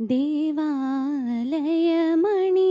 देवालयमणि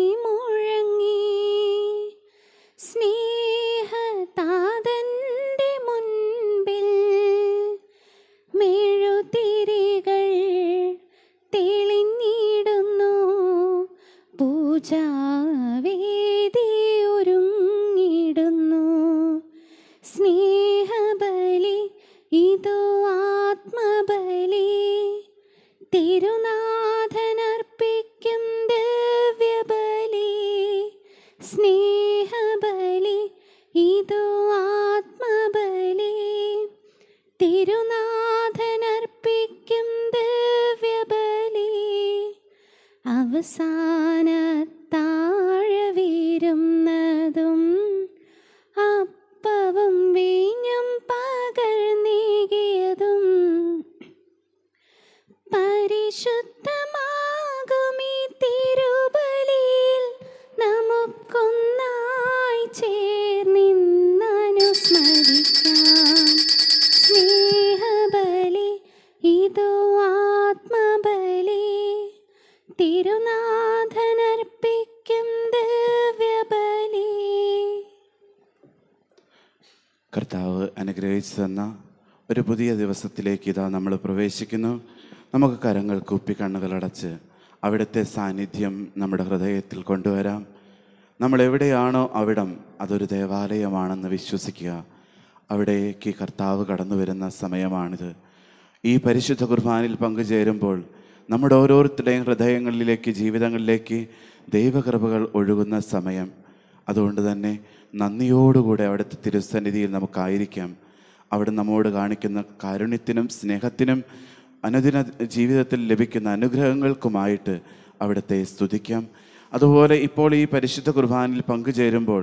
ഇതാ നമ്മൾ പ്രവേശിക്കുന്നു നമുക്ക് കരങ്ങൾ കൂപ്പി കണ്ണുകളടച്ച് അവിടുത്തെ സാന്നിധ്യം നമ്മുടെ ഹൃദയത്തിൽ കൊണ്ടുവരാം നമ്മൾ എവിടെയാണോ അവിടം അതൊരു ദേവാലയമാണെന്ന് വിശ്വസിക്കുക അവിടേക്ക് കർത്താവ് കടന്നു വരുന്ന സമയമാണിത് ഈ പരിശുദ്ധ കുർബാനിൽ പങ്കുചേരുമ്പോൾ നമ്മുടെ ഓരോരുത്തരുടെയും ഹൃദയങ്ങളിലേക്ക് ജീവിതങ്ങളിലേക്ക് ദൈവകൃപകൾ ഒഴുകുന്ന സമയം അതുകൊണ്ട് തന്നെ നന്ദിയോടുകൂടെ അവിടുത്തെ തിരുസന്നിധിയിൽ നമുക്കായിരിക്കാം അവിടെ നമ്മോട് കാണിക്കുന്ന കാരുണ്യത്തിനും സ്നേഹത്തിനും അനുദിന ജീവിതത്തിൽ ലഭിക്കുന്ന അനുഗ്രഹങ്ങൾക്കുമായിട്ട് അവിടുത്തെ സ്തുതിക്കാം അതുപോലെ ഇപ്പോൾ ഈ പരിശുദ്ധ കുർബാനിൽ പങ്കുചേരുമ്പോൾ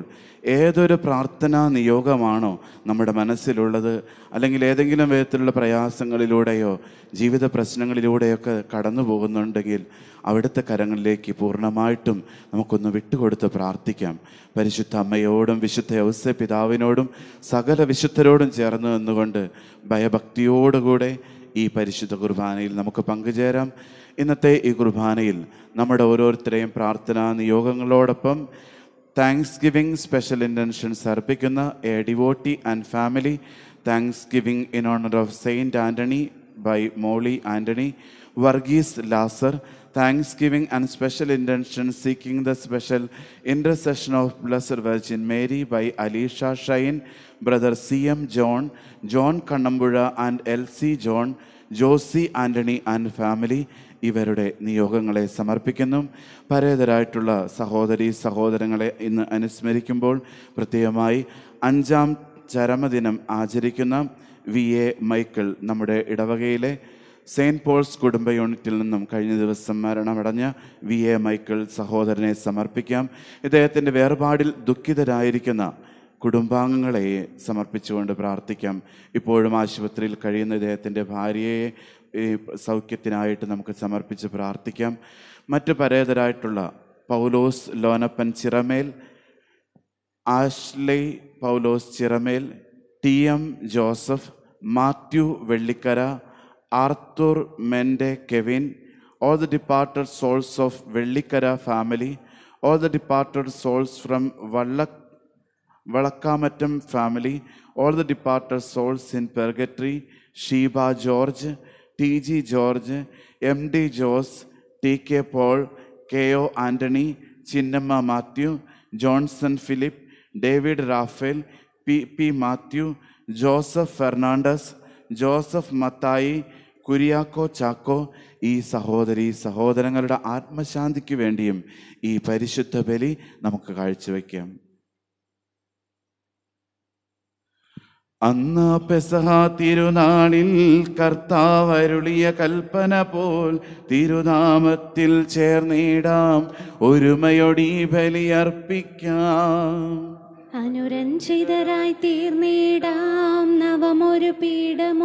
ഏതൊരു പ്രാർത്ഥനാ നിയോഗമാണോ നമ്മുടെ മനസ്സിലുള്ളത് അല്ലെങ്കിൽ ഏതെങ്കിലും വിധത്തിലുള്ള പ്രയാസങ്ങളിലൂടെയോ ജീവിത പ്രശ്നങ്ങളിലൂടെയൊക്കെ കടന്നു പോകുന്നുണ്ടെങ്കിൽ അവിടുത്തെ കരങ്ങളിലേക്ക് പൂർണ്ണമായിട്ടും നമുക്കൊന്ന് വിട്ടുകൊടുത്ത് പ്രാർത്ഥിക്കാം പരിശുദ്ധ അമ്മയോടും വിശുദ്ധ ഔസ പിതാവിനോടും സകല വിശുദ്ധരോടും ചേർന്ന് നിന്നുകൊണ്ട് ഭയഭക്തിയോടുകൂടെ ഈ പരിശുദ്ധ കുർബാനയിൽ നമുക്ക് പങ്കുചേരാം ഇന്നത്തെ ഈ കുർബാനയിൽ നമ്മുടെ ഓരോരുത്തരെയും പ്രാർത്ഥനാ നിയോഗങ്ങളോടൊപ്പം താങ്ക്സ് ഗിവിംഗ് സ്പെഷ്യൽ ഇൻറ്റൻഷൻസ് അർപ്പിക്കുന്ന a devotee and family thanks giving in honour of saint Antony by Molly Antony Varghese Lazar thanks giving and special intention seeking the special intercession of blessed virgin Mary by Alisha Shine brother C M John John Kannampuzha and L C John Josy Antony and family ഇവരുടെ നിയോഗങ്ങളെ സമർപ്പിക്കുന്നു പരേതരായിട്ടുള്ള സഹോദരി സഹോദരങ്ങളെ ഇന്ന് അനുസ്മരിക്കുമ്പോൾ പ്രത്യേകമായി അഞ്ചാം ചരമദിനം ആചരിക്കുന്ന V A Michael നമ്മുടെ ഇടവകയിലെ സെയിൻറ്റ് പോൾസ് കുടുംബ യൂണിറ്റിൽ നിന്നും കഴിഞ്ഞ ദിവസം മരണമടഞ്ഞ വി എ മൈക്കിൾ സഹോദരനെ സമർപ്പിക്കാം ഇദ്ദേഹത്തിൻ്റെ വേർപാടിൽ ദുഃഖിതരായിരിക്കുന്ന കുടുംബാംഗങ്ങളെ സമർപ്പിച്ചുകൊണ്ട് പ്രാർത്ഥിക്കാം ഇപ്പോഴും ആശുപത്രിയിൽ കഴിയുന്ന ഇദ്ദേഹത്തിൻ്റെ ഭാര്യയെ ഈ സൗഖ്യത്തിനായിട്ട് നമുക്ക് സമർപ്പിച്ച് പ്രാർത്ഥിക്കാം മറ്റ് പരേതരായിട്ടുള്ള Paulose Lonappan Chiramel Ashley Paulose Chiramel T M Joseph Mathew Vellikkara Arthur Mende Kevin all the departed souls of Vellikkara family all the departed souls from വള്ള Valakkamattam family all the departed souls in purgatory Sheeba George T G George M D Jose T K Paul K O Antony Chinnamma Mathew Johnson Philip David Raphael P P Mathew Joseph Fernandez Joseph Mathai Kuriako Chacko ഈ സഹോദരി സഹോദരങ്ങളുടെ ആത്മശാന്തിക്ക് വേണ്ടിയും ഈ പരിശുദ്ധ ബലി നമുക്ക് കാഴ്ചവെക്കാം അന്ന് പെസഹ തിരുനാളിൽ കർത്താവരുളിയ കൽപ്പന പോൽ തിരുനാമത്തിൽ ചേർന്നിടാം ഒരുമയൊടി ബലിയർപ്പിക്കാം അനുരഞ്ജിതരായി തീർന്നിടാം നവമൊരു പീഠമൊരുക്കിടാം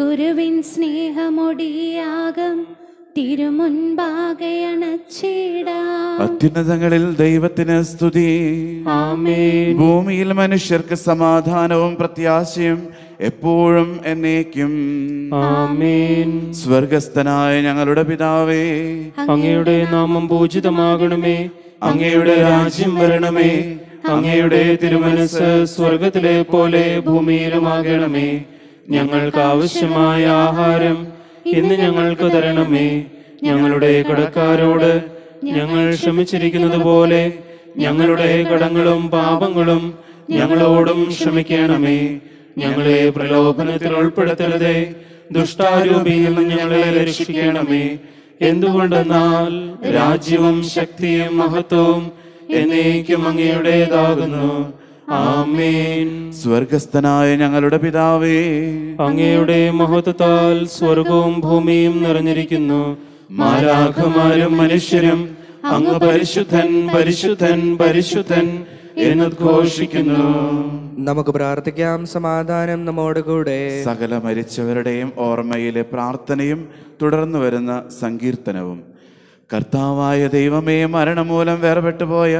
ഗുരുവിൻ സ്നേഹമൊടിയാകം അത്യുന്നതങ്ങളിൽ ദൈവത്തിന് സ്തുതി ഭൂമിയിൽ മനുഷ്യർക്ക് സമാധാനവും പ്രത്യാശയും എപ്പോഴും എന്നേക്കും ആമേൻ സ്വർഗസ്ഥനായ ഞങ്ങളുടെ പിതാവേ അങ്ങയുടെ നാമം പൂജിതമാകണമേ അങ്ങയുടെ രാജ്യം വരണമേ അങ്ങയുടെ തിരുമനസ് സ്വർഗത്തിലെ പോലെ ഭൂമിയിലുമാകണമേ ഞങ്ങൾക്ക് ആവശ്യമായ ആഹാരം ഇന്ന് ഞങ്ങൾക്ക് തരണമേ ഞങ്ങളുടെ കടക്കാരോട് ഞങ്ങൾ ക്ഷമിച്ചിരിക്കുന്നത് പോലെ ഞങ്ങളുടെ കടങ്ങളും പാപങ്ങളും ഞങ്ങളോടും ക്ഷമിക്കണമേ ഞങ്ങളെ പ്രലോഭനത്തിൽ ഉൾപ്പെടുത്തരുതേ ദുഷ്ടാരൂപിയിൽ നിന്ന് ഞങ്ങളെ രക്ഷിക്കണമേ എന്തുകൊണ്ടെന്നാൽ രാജ്യവും ശക്തിയും മഹത്വവും എന്നേക്കും അങ്ങയുടേതാകുന്നു ആമേൻ സ്വർഗസ്ഥനായ ഞങ്ങളുടെ പിതാവേ അങ്ങയുടെ മഹത്വത്താൽ സ്വർഗവും ഭൂമിയും നിറഞ്ഞിരിക്കുന്നു മാരാഖമാരും മനുഷ്യരും അങ്ങ് പരിശുദ്ധൻ പരിശുദ്ധൻ പരിശുദ്ധൻ എന്ന് ഘോഷിക്കുന്നു നമുക്ക് പ്രാർത്ഥിക്കാം സമാധാനം നമ്മോട് കൂടെ സകല മരിച്ചവരുടെയും ഓർമ്മയിലെ പ്രാർത്ഥനയും തുടർന്നു വരുന്ന സങ്കീർത്തനവും കർത്താവായ ദൈവമേ മരണമൂലം വേർപെട്ടുപോയ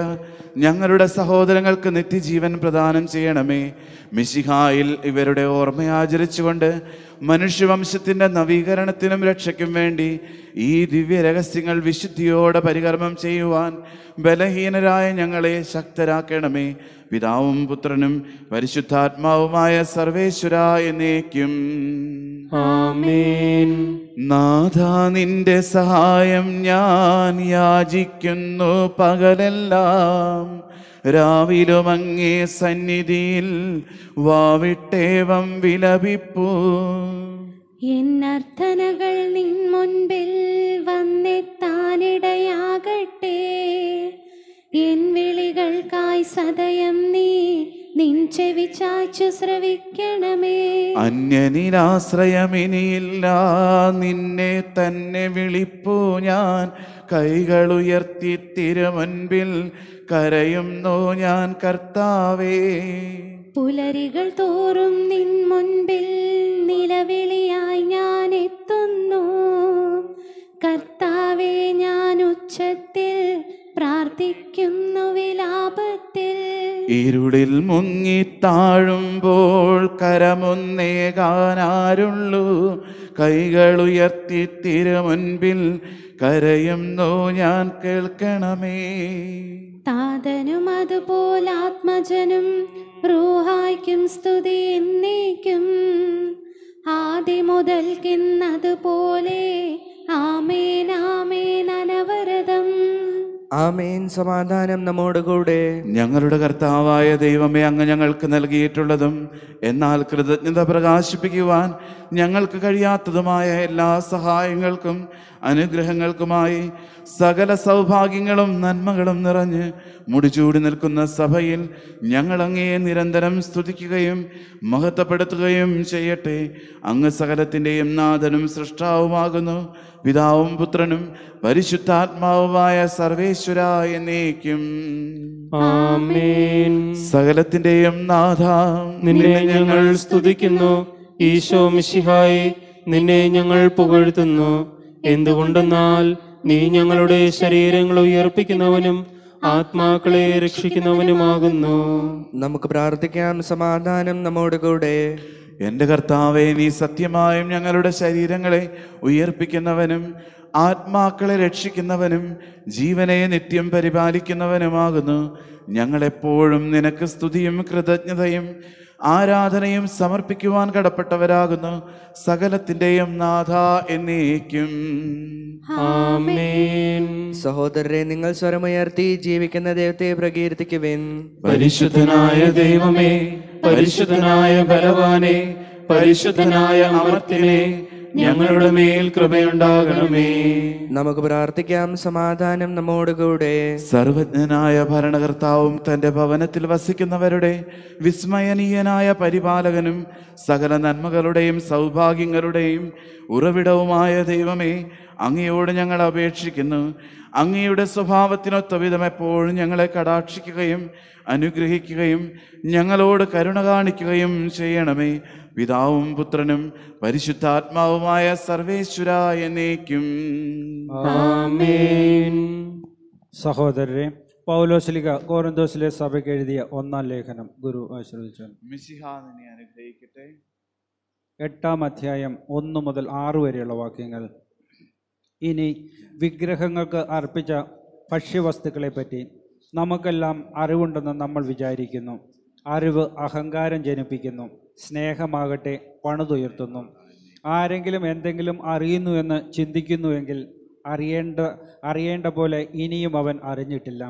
ഞങ്ങളുടെ സഹോദരങ്ങൾക്ക് നിത്യജീവൻ പ്രദാനം ചെയ്യണമേ മിശിഹായിൽ ഇവരുടെ ഓർമ്മ ആചരിച്ചുകൊണ്ട് മനുഷ്യവംശത്തിൻ്റെ നവീകരണത്തിനും രക്ഷയ്ക്കും വേണ്ടി ഈ ദിവ്യ രഹസ്യങ്ങൾ വിശുദ്ധിയോടെ പരികർമ്മം ചെയ്യുവാൻ ബലഹീനരായ ഞങ്ങളെ ശക്തരാക്കണമേ പിതാവും പുത്രനും പരിശുദ്ധാത്മാവുമായ സർവേശ്വര എന്നേക്കും നാഥ നിന്റെ സഹായം ഞാൻ യാചിക്കുന്നു പകലെല്ലാം രാവിലും അങ്ങേ സന്നിധിയിൽ വാവിട്ടേവം വിലപിപ്പൂ എന്നർത്ഥനകൾ നിൻ മുൻപിൽ വന്നെത്താനിടയാകട്ടെ എൻ വിളികൾക്കായി സദയം നീ നിഞ്ചെവി ചാച്ചു ശ്രവിക്കണമേ അന്യനിലാശ്രയമിനിയില്ല നിന്നെ തന്നെ വിളിപ്പൂ ഞാൻ കൈകളുയർത്തി തിരുമുൻപിൽ കരയുന്നു ഞാൻ കർത്താവേ പുലരികൾ തോറും നിൻ മുൻപിൽ നിലവിളിയായി ഞാൻ എത്തുന്നു കർത്താവേ ഞാൻ ഉച്ചത്തിൽ പ്രാർത്ഥിക്കുന്നു വിലാപത്തിൽ ഇരുളിൽ മുങ്ങിത്താഴുമ്പോൾ കരമൊന്നേകാനാരുള്ളൂ കൈകളുയർത്തി തിരുമുൻപിൽ കരയുന്നു ഞാൻ കേൾക്കണമേ താതനും അതുപോലെ ആത്മജനും റൂഹായ്ക്കും സ്തുതി എന്നേക്കും ആദ്യം മുതൽക്കുന്നതുപോലെ ആമേൻ ആമേൻ അനവരതം ആമേൻ സമാധാനം ഞങ്ങളുടെ കർത്താവായ ദൈവമേ അങ്ങ് ഞങ്ങൾക്ക് നൽകിയിട്ടുള്ളതും എന്നാൽ കൃതജ്ഞത പ്രകാശിപ്പിക്കുവാൻ ഞങ്ങൾക്ക് കഴിയാത്തതുമായ എല്ലാ സഹായങ്ങൾക്കും അനുഗ്രഹങ്ങൾക്കുമായി സകല സൗഭാഗ്യങ്ങളും നന്മകളും നിറഞ്ഞ് മുടിചൂടി നിൽക്കുന്ന സഭയിൽ ഞങ്ങൾ അങ്ങയെ നിരന്തരം സ്തുതിക്കുകയും മഹത്വപ്പെടുത്തുകയും ചെയ്യട്ടെ അങ്ങ് സകലത്തിൻ്റെയും നാഥനും സൃഷ്ടാവുമാകുന്നു പിതാവും പുത്രനും പരിശുദ്ധാത്മാവുമായ സർവേശ്വര എന്നേക്കും സകലത്തിന്റെയും നാഥ നിന്നെ ഞങ്ങൾ സ്തുതിക്കുന്നു ഈശോ മിശിഹായി നിന്നെ ഞങ്ങൾ പുകഴ്ത്തുന്നു എന്തുകൊണ്ടെന്നാൽ നീ ഞങ്ങളുടെ ശരീരങ്ങൾ ഉയർപ്പിക്കുന്നവനും ആത്മാക്കളെ രക്ഷിക്കുന്നവനുമാകുന്നു നമുക്ക് പ്രാർത്ഥിക്കാം സമാധാനം നമ്മോട് കൂടെ എൻ്റെ കർത്താവെ നീ സത്യമായും ഞങ്ങളുടെ ശരീരങ്ങളെ ഉയർപ്പിക്കുന്നവനും ആത്മാക്കളെ രക്ഷിക്കുന്നവനും ജീവനെ നിത്യം പരിപാലിക്കുന്നവനുമാകുന്നു ഞങ്ങളെപ്പോഴും നിനക്ക് സ്തുതിയും കൃതജ്ഞതയും ആരാധനയും സമർപ്പിക്കുവാൻ കടപ്പെട്ടവരാകുന്നു സകലത്തിന്റെയും നാഥ എന്നേക്കും സഹോദരരെ നിങ്ങൾ സ്വരമുയർത്തി ജീവിക്കുന്ന ദൈവത്തെ പ്രകീർത്തിക്കുവിൻ പരിശുദ്ധനായ ദൈവമേ പരിശുദ്ധനായ ബലവാനെ പരിശുദ്ധനായ അമർത്തിനെ ഞങ്ങളുടെ മേൽ കൃപയുണ്ടാകണമേ നമുക്ക് പ്രാർത്ഥിക്കാം സമാധാനം നമ്മോട് കൂടെ സർവജ്ഞനായ ഭരണകർത്താവും തന്റെ ഭവനത്തിൽ വസിക്കുന്നവരുടെ വിസ്മയനീയനായ പരിപാലകനും സകല നന്മകളുടെയും സൗഭാഗ്യങ്ങളുടെയും ഉറവിടവുമായ ദൈവമേ അങ്ങയോട് ഞങ്ങൾ അപേക്ഷിക്കുന്നു അങ്ങയുടെ സ്വഭാവത്തിനൊത്ത വിധം എപ്പോഴും ഞങ്ങളെ കടാക്ഷിക്കുകയും അനുഗ്രഹിക്കുകയും ഞങ്ങളോട് കരുണ കാണിക്കുകയും ചെയ്യണമേ പിതാവും പുത്രനും പരിശുദ്ധാത്മാവുമായ സർവേശ്വര എന്നേക്കും സഹോദരരെ പൗലോസ്ലിക കോരന്തോസിലെ സഭയ്ക്ക് എഴുതിയ ഒന്നാം ലേഖനം ഗുരു ആശീർവദിച്ചു അനുഗ്രഹിക്കട്ടെ എട്ടാം അധ്യായം ഒന്ന് മുതൽ ആറ് വരെയുള്ള വാക്യങ്ങൾ ഇനി വിഗ്രഹങ്ങൾക്ക് അർപ്പിച്ച പറ്റി നമുക്കെല്ലാം അറിവുണ്ടെന്ന് നമ്മൾ വിചാരിക്കുന്നു അറിവ് അഹങ്കാരം ജനിപ്പിക്കുന്നു സ്നേഹമാകട്ടെ പണിതുയർത്തുന്നു ആരെങ്കിലും എന്തെങ്കിലും അറിയുന്നു എന്ന് ചിന്തിക്കുന്നുവെങ്കിൽ അറിയേണ്ട അറിയേണ്ട പോലെ ഇനിയും അവൻ അറിഞ്ഞിട്ടില്ല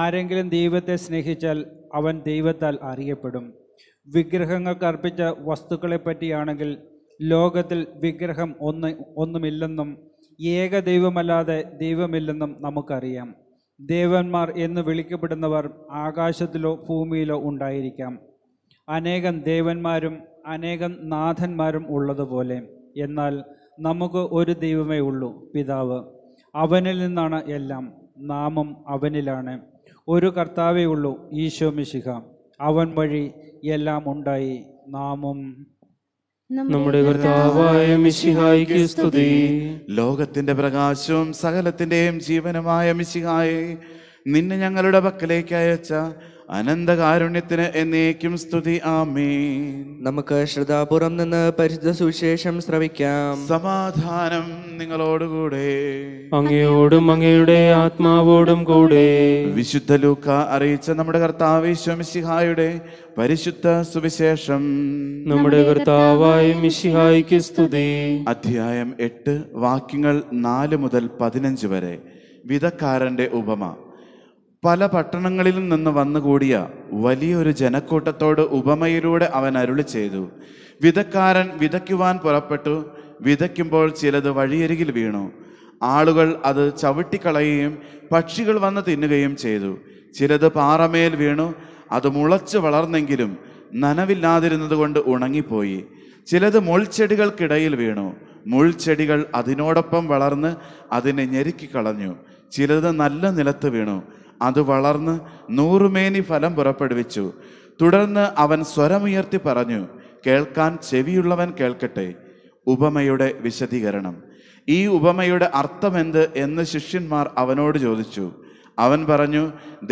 ആരെങ്കിലും ദൈവത്തെ സ്നേഹിച്ചാൽ അവൻ ദൈവത്താൽ അറിയപ്പെടും വിഗ്രഹങ്ങൾക്ക് അർപ്പിച്ച വസ്തുക്കളെ പറ്റിയാണെങ്കിൽ ലോകത്തിൽ വിഗ്രഹം ഒന്ന് ഒന്നുമില്ലെന്നും ഏക ദൈവമല്ലാതെ ദൈവമില്ലെന്നും നമുക്കറിയാം ദേവന്മാർ എന്ന് വിളിക്കപ്പെടുന്നവർ ആകാശത്തിലോ ഭൂമിയിലോ ഉണ്ടായിരിക്കാം അനേകം ദേവന്മാരും അനേകം നാഥന്മാരും ഉള്ളതുപോലെ എന്നാൽ നമുക്ക് ഒരു ദൈവമേ ഉള്ളൂ പിതാവ് അവനിൽ നിന്നാണ് എല്ലാം നാമം അവനിലാണ് ഒരു കർത്താവേ ഉള്ളൂ ഈശോ മിശിഹ അവൻ വഴി എല്ലാം ഉണ്ടായി നാമം നമ്മുടെ കർത്താവായ മിശിഹായിക്ക് സ്തുതി ലോകത്തിന്റെ പ്രകാശവും സകലത്തിന്റെയും ജീവനമായ മിശിഹായി നിന്നെ ഞങ്ങളുടെ പക്കലേക്ക് അയച്ച അനന്തകാരുണ്യത്തിന് എന്നേക്കും സ്തുതി ആമേ നമുക്ക് ശ്രദ്ധാപൂർവം നിന്ന് പരിശുദ്ധ സുവിശേഷം ശ്രവിക്കാം സമാധാനം നിങ്ങളോടുകൂടെ അങ്ങയോടും അങ്ങയുടെ ആത്മാവോടും കൂടെ വിശുദ്ധ ലൂക്ക അറിയിച്ച നമ്മുടെ കർത്താവ് ശമിഷിഹായുടെ പരിശുദ്ധ സുവിശേഷം നമ്മുടെ കർത്താവായ മിഷിഹായിക്ക് സ്തുതി അധ്യായം എട്ട് വാക്യങ്ങൾ നാല് മുതൽ പതിനഞ്ച് വരെ വിധക്കാരന്റെ ഉപമ പല പട്ടണങ്ങളിൽ നിന്ന് വന്നുകൂടിയ വലിയൊരു ജനക്കൂട്ടത്തോട് ഉപമയിലൂടെ അവൻ അരുളി ചെയ്തു വിതക്കാരൻ വിതയ്ക്കുവാൻ പുറപ്പെട്ടു വിതയ്ക്കുമ്പോൾ ചിലത് വഴിയരികിൽ വീണു ആളുകൾ അത് ചവിട്ടിക്കളയുകയും പക്ഷികൾ വന്ന് തിന്നുകയും ചെയ്തു ചിലത് പാറമേൽ വീണു അത് മുളച്ചു വളർന്നെങ്കിലും നനവില്ലാതിരുന്നത് കൊണ്ട് ഉണങ്ങിപ്പോയി ചിലത് മുൾച്ചെടികൾക്കിടയിൽ വീണു മുൾച്ചെടികൾ അതിനോടൊപ്പം വളർന്ന് അതിനെ ഞെരുക്കിക്കളഞ്ഞു ചിലത് നല്ല നിലത്ത് വീണു അത് വളർന്ന് നൂറുമേനി ഫലം പുറപ്പെടുവിച്ചു തുടർന്ന് അവൻ സ്വരമുയർത്തി പറഞ്ഞു കേൾക്കാൻ ചെവിയുള്ളവൻ കേൾക്കട്ടെ ഉപമയുടെ വിശദീകരണം ഈ ഉപമയുടെ അർത്ഥമെന്ത് എന്ന് ശിഷ്യന്മാർ അവനോട് ചോദിച്ചു അവൻ പറഞ്ഞു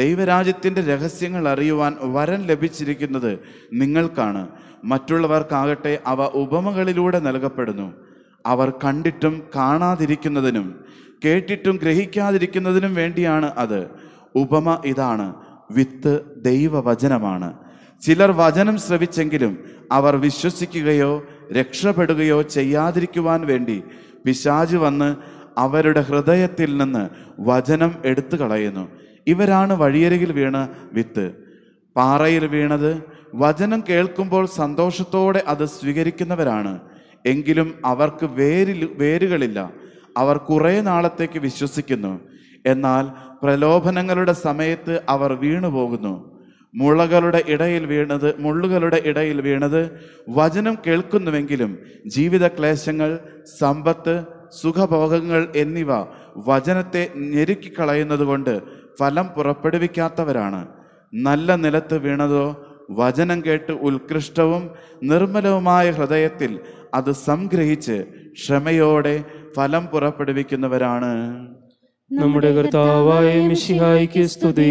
ദൈവരാജ്യത്തിൻ്റെ രഹസ്യങ്ങൾ അറിയുവാൻ വരൻ ലഭിച്ചിരിക്കുന്നത് നിങ്ങൾക്കാണ് മറ്റുള്ളവർക്കാകട്ടെ അവ ഉപമകളിലൂടെ നൽകപ്പെടുന്നു അവർ കണ്ടിട്ടും കാണാതിരിക്കുന്നതിനും കേട്ടിട്ടും ഗ്രഹിക്കാതിരിക്കുന്നതിനും വേണ്ടിയാണ് അത് ഉപമ ഇതാണ് വിത്ത് ദൈവവചനമാണ് ചിലർ വചനം ശ്രവിച്ചെങ്കിലും അവർ വിശ്വസിക്കുകയോ രക്ഷപ്പെടുകയോ ചെയ്യാതിരിക്കുവാൻ വേണ്ടി പിശാജ് വന്ന് അവരുടെ ഹൃദയത്തിൽ നിന്ന് വചനം എടുത്തു കളയുന്നു ഇവരാണ് വഴിയരികിൽ വീണ വിത്ത് പാറയിൽ വീണത് വചനം കേൾക്കുമ്പോൾ സന്തോഷത്തോടെ അത് സ്വീകരിക്കുന്നവരാണ് എങ്കിലും അവർക്ക് വേരിൽ വേരുകളില്ല അവർ കുറേ നാളത്തേക്ക് വിശ്വസിക്കുന്നു എന്നാൽ പ്രലോഭനങ്ങളുടെ സമയത്ത് അവർ വീണുപോകുന്നു മുളകളുടെ ഇടയിൽ വീണത് മുള്ളുകളുടെ ഇടയിൽ വീണത് വചനം കേൾക്കുന്നുവെങ്കിലും ജീവിത ക്ലേശങ്ങൾ സമ്പത്ത് സുഖഭോഗങ്ങൾ എന്നിവ വചനത്തെ ഞെരുക്കിക്കളയുന്നതുകൊണ്ട് ഫലം പുറപ്പെടുവിക്കാത്തവരാണ് നല്ല നിലത്ത് വീണതോ വചനം കേട്ട് ഉത്കൃഷ്ടവും നിർമ്മലവുമായ ഹൃദയത്തിൽ അത് സംഗ്രഹിച്ച് ക്ഷമയോടെ ഫലം പുറപ്പെടുവിക്കുന്നവരാണ് നമ്മുടെ കർത്താവായ മിഷിഹായിക്ക് സ്തുതി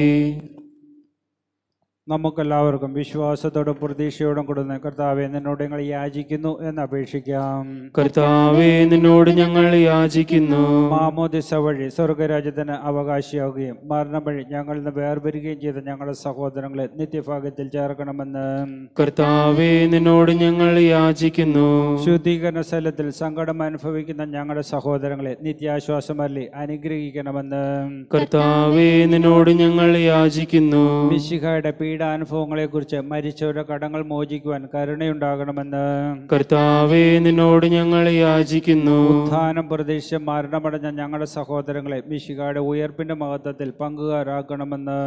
നമുക്കെല്ലാവർക്കും വിശ്വാസത്തോടും പ്രതീക്ഷയോടും കൂടുന്ന കർത്താവെ നിന്നോട് ഞങ്ങൾ യാചിക്കുന്നു എന്ന് അപേക്ഷിക്കാം കർത്താവെ നിന്നോട് ഞങ്ങൾ യാചിക്കുന്നു മാമോദിസ വഴി സ്വർഗരാജ്യത്തിന് അവകാശിയാവുകയും മരണം വഴി ഞങ്ങളിൽ നിന്ന് വേർപെരുകയും ചെയ്ത ഞങ്ങളുടെ സഹോദരങ്ങളെ നിത്യഭാഗത്തിൽ ചേർക്കണമെന്ന് കർത്താവെ നിന്നോട് ഞങ്ങൾ യാചിക്കുന്നു ശുദ്ധീകരണ സ്ഥലത്തിൽ സങ്കടം അനുഭവിക്കുന്ന ഞങ്ങളുടെ സഹോദരങ്ങളെ നിത്യാശ്വാസമല്ലി അനുഗ്രഹിക്കണമെന്ന് കർത്താവെ നിന്നോട് ഞങ്ങൾ യാചിക്കുന്നു മിശിഹയുടെ പീഡ പീഡാനുഭവങ്ങളെക്കുറിച്ച് മരിച്ചവരുടെ കടങ്ങൾ മോചിക്കുവാൻ കരുണയുണ്ടാകണമെന്ന് കർത്താവേ നിന്നോട് ഞങ്ങൾ യാചിക്കുന്നു ഉത്ഥാനം പ്രതീക്ഷിച്ച് മരണമടഞ്ഞ ഞങ്ങളുടെ സഹോദരങ്ങളെ മിശികയുടെ ഉയർപ്പിന്റെ മഹത്വത്തിൽ പങ്കുകാരാക്കണമെന്ന്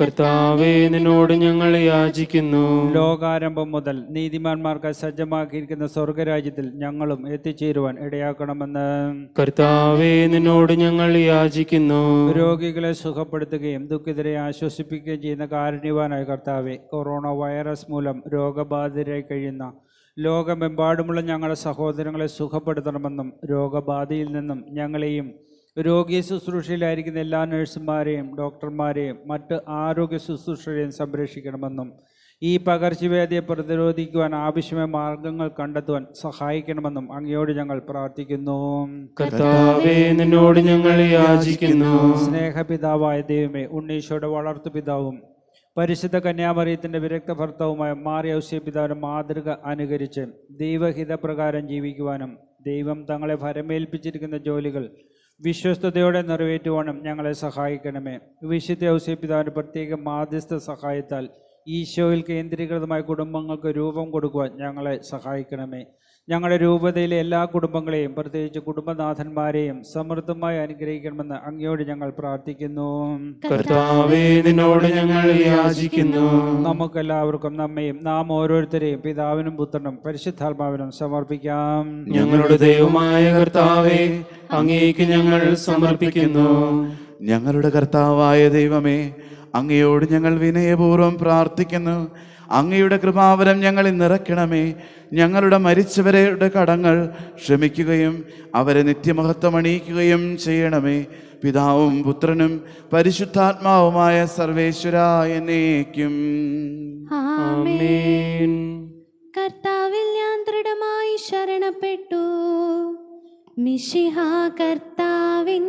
കർത്താവേ നിന്നോട് ഞങ്ങൾ യാചിക്കുന്നു ലോകാരംഭം മുതൽ നീതിമാന്മാർക്ക് സജ്ജമാക്കിയിരിക്കുന്ന സ്വർഗരാജ്യത്തിൽ ഞങ്ങളും എത്തിച്ചേരുവാൻ ഇടയാക്കണമെന്ന് കർത്താവേ നിന്നോട് ഞങ്ങൾ യാചിക്കുന്നു രോഗികളെ സുഖപ്പെടുത്തുകയും ദുഃഖിതരെ ആശ്വസിപ്പിക്കുകയും ചെയ്യുന്ന കാരുണ്യവാനായ കർത്താവെ കൊറോണ വൈറസ് മൂലം രോഗബാധിതരായി കഴിയുന്ന ലോകമെമ്പാടുമുള്ള ഞങ്ങളുടെ സഹോദരങ്ങളെ സുഖപ്പെടുത്തണമെന്നും രോഗബാധയിൽ നിന്നും ഞങ്ങളെയും രോഗീ ശുശ്രൂഷയിലായിരിക്കുന്ന എല്ലാ നഴ്സുമാരെയും ഡോക്ടർമാരെയും മറ്റ് ആരോഗ്യ ശുശ്രൂഷയെയും സംരക്ഷിക്കണമെന്നും ഈ പകർച്ചവ്യാധിയെ പ്രതിരോധിക്കുവാൻ ആവശ്യമായ മാർഗങ്ങൾ കണ്ടെത്തുവാൻ സഹായിക്കണമെന്നും അങ്ങയോട് ഞങ്ങൾ പ്രാർത്ഥിക്കുന്നു കർത്താവേ നിന്നോട് ഞങ്ങൾ യാചിക്കുന്നു സ്നേഹപിതാവായ ദൈവമേ ഉണ്ണീശോയുടെ വളർത്തു പിതാവും പരിശുദ്ധ കന്യാമറിയത്തിൻ്റെ വിരക്ത ഭർത്താവുമായ മാറിയ ഔസ്യപിതാവിൻ്റെ മാതൃക അനുകരിച്ച് ദൈവഹിതപ്രകാരം ജീവിക്കുവാനും ദൈവം തങ്ങളെ ഭരമേൽപ്പിച്ചിരിക്കുന്ന ജോലികൾ വിശ്വസ്തയോടെ നിറവേറ്റുവാനും ഞങ്ങളെ സഹായിക്കണമേ വിശുദ്ധ ഔസ്യപിതാവിൻ്റെ പ്രത്യേക മാധ്യസ്ഥ സഹായത്താൽ ഈശോയിൽ കേന്ദ്രീകൃതമായ കുടുംബങ്ങൾക്ക് രൂപം കൊടുക്കുവാൻ ഞങ്ങളെ സഹായിക്കണമേ ഞങ്ങളുടെ രൂപതയിലെ എല്ലാ കുടുംബങ്ങളെയും പ്രത്യേകിച്ച് കുടുംബനാഥന്മാരെയും സമൃദ്ധമായി അനുഗ്രഹിക്കണമെന്ന് അങ്ങയോട് ഞങ്ങൾ പ്രാർത്ഥിക്കുന്നു കർത്താവേ നിന്നോട് ഞങ്ങൾ യാചിക്കുന്നു നമുക്ക് എല്ലാവർക്കും നമ്മയും നാം ഓരോരുത്തരെയും പിതാവിനും പുത്രനും പരിശുദ്ധാത്മാവിനും സമർപ്പിക്കാം ഞങ്ങളുടെ ദൈവമായ കർത്താവേ അങ്ങേക്ക് ഞങ്ങൾ സമർപ്പിക്കുന്നു ഞങ്ങളുടെ കർത്താവായ ദൈവമേ അങ്ങയോട് ഞങ്ങൾ വിനയപൂർവ്വം പ്രാർത്ഥിക്കുന്നു അങ്ങയുടെ കൃപാവരം ഞങ്ങളിൽ നിറയ്ക്കണമേ ഞങ്ങളുടെ മരിച്ചവരുടെ കടങ്ങൾ ക്ഷമിക്കുകയും അവരെ നിത്യമഹത്വം അണിയിക്കുകയും ചെയ്യണമേ പിതാവും പുത്രനും പരിശുദ്ധാത്മാവുമായ സർവേശ്വര എന്നേക്കും കർത്താവിൽ ഞാൻ ദൃഢമായി ശരണപ്പെട്ടു മിഷിഹ കർത്താവിൻ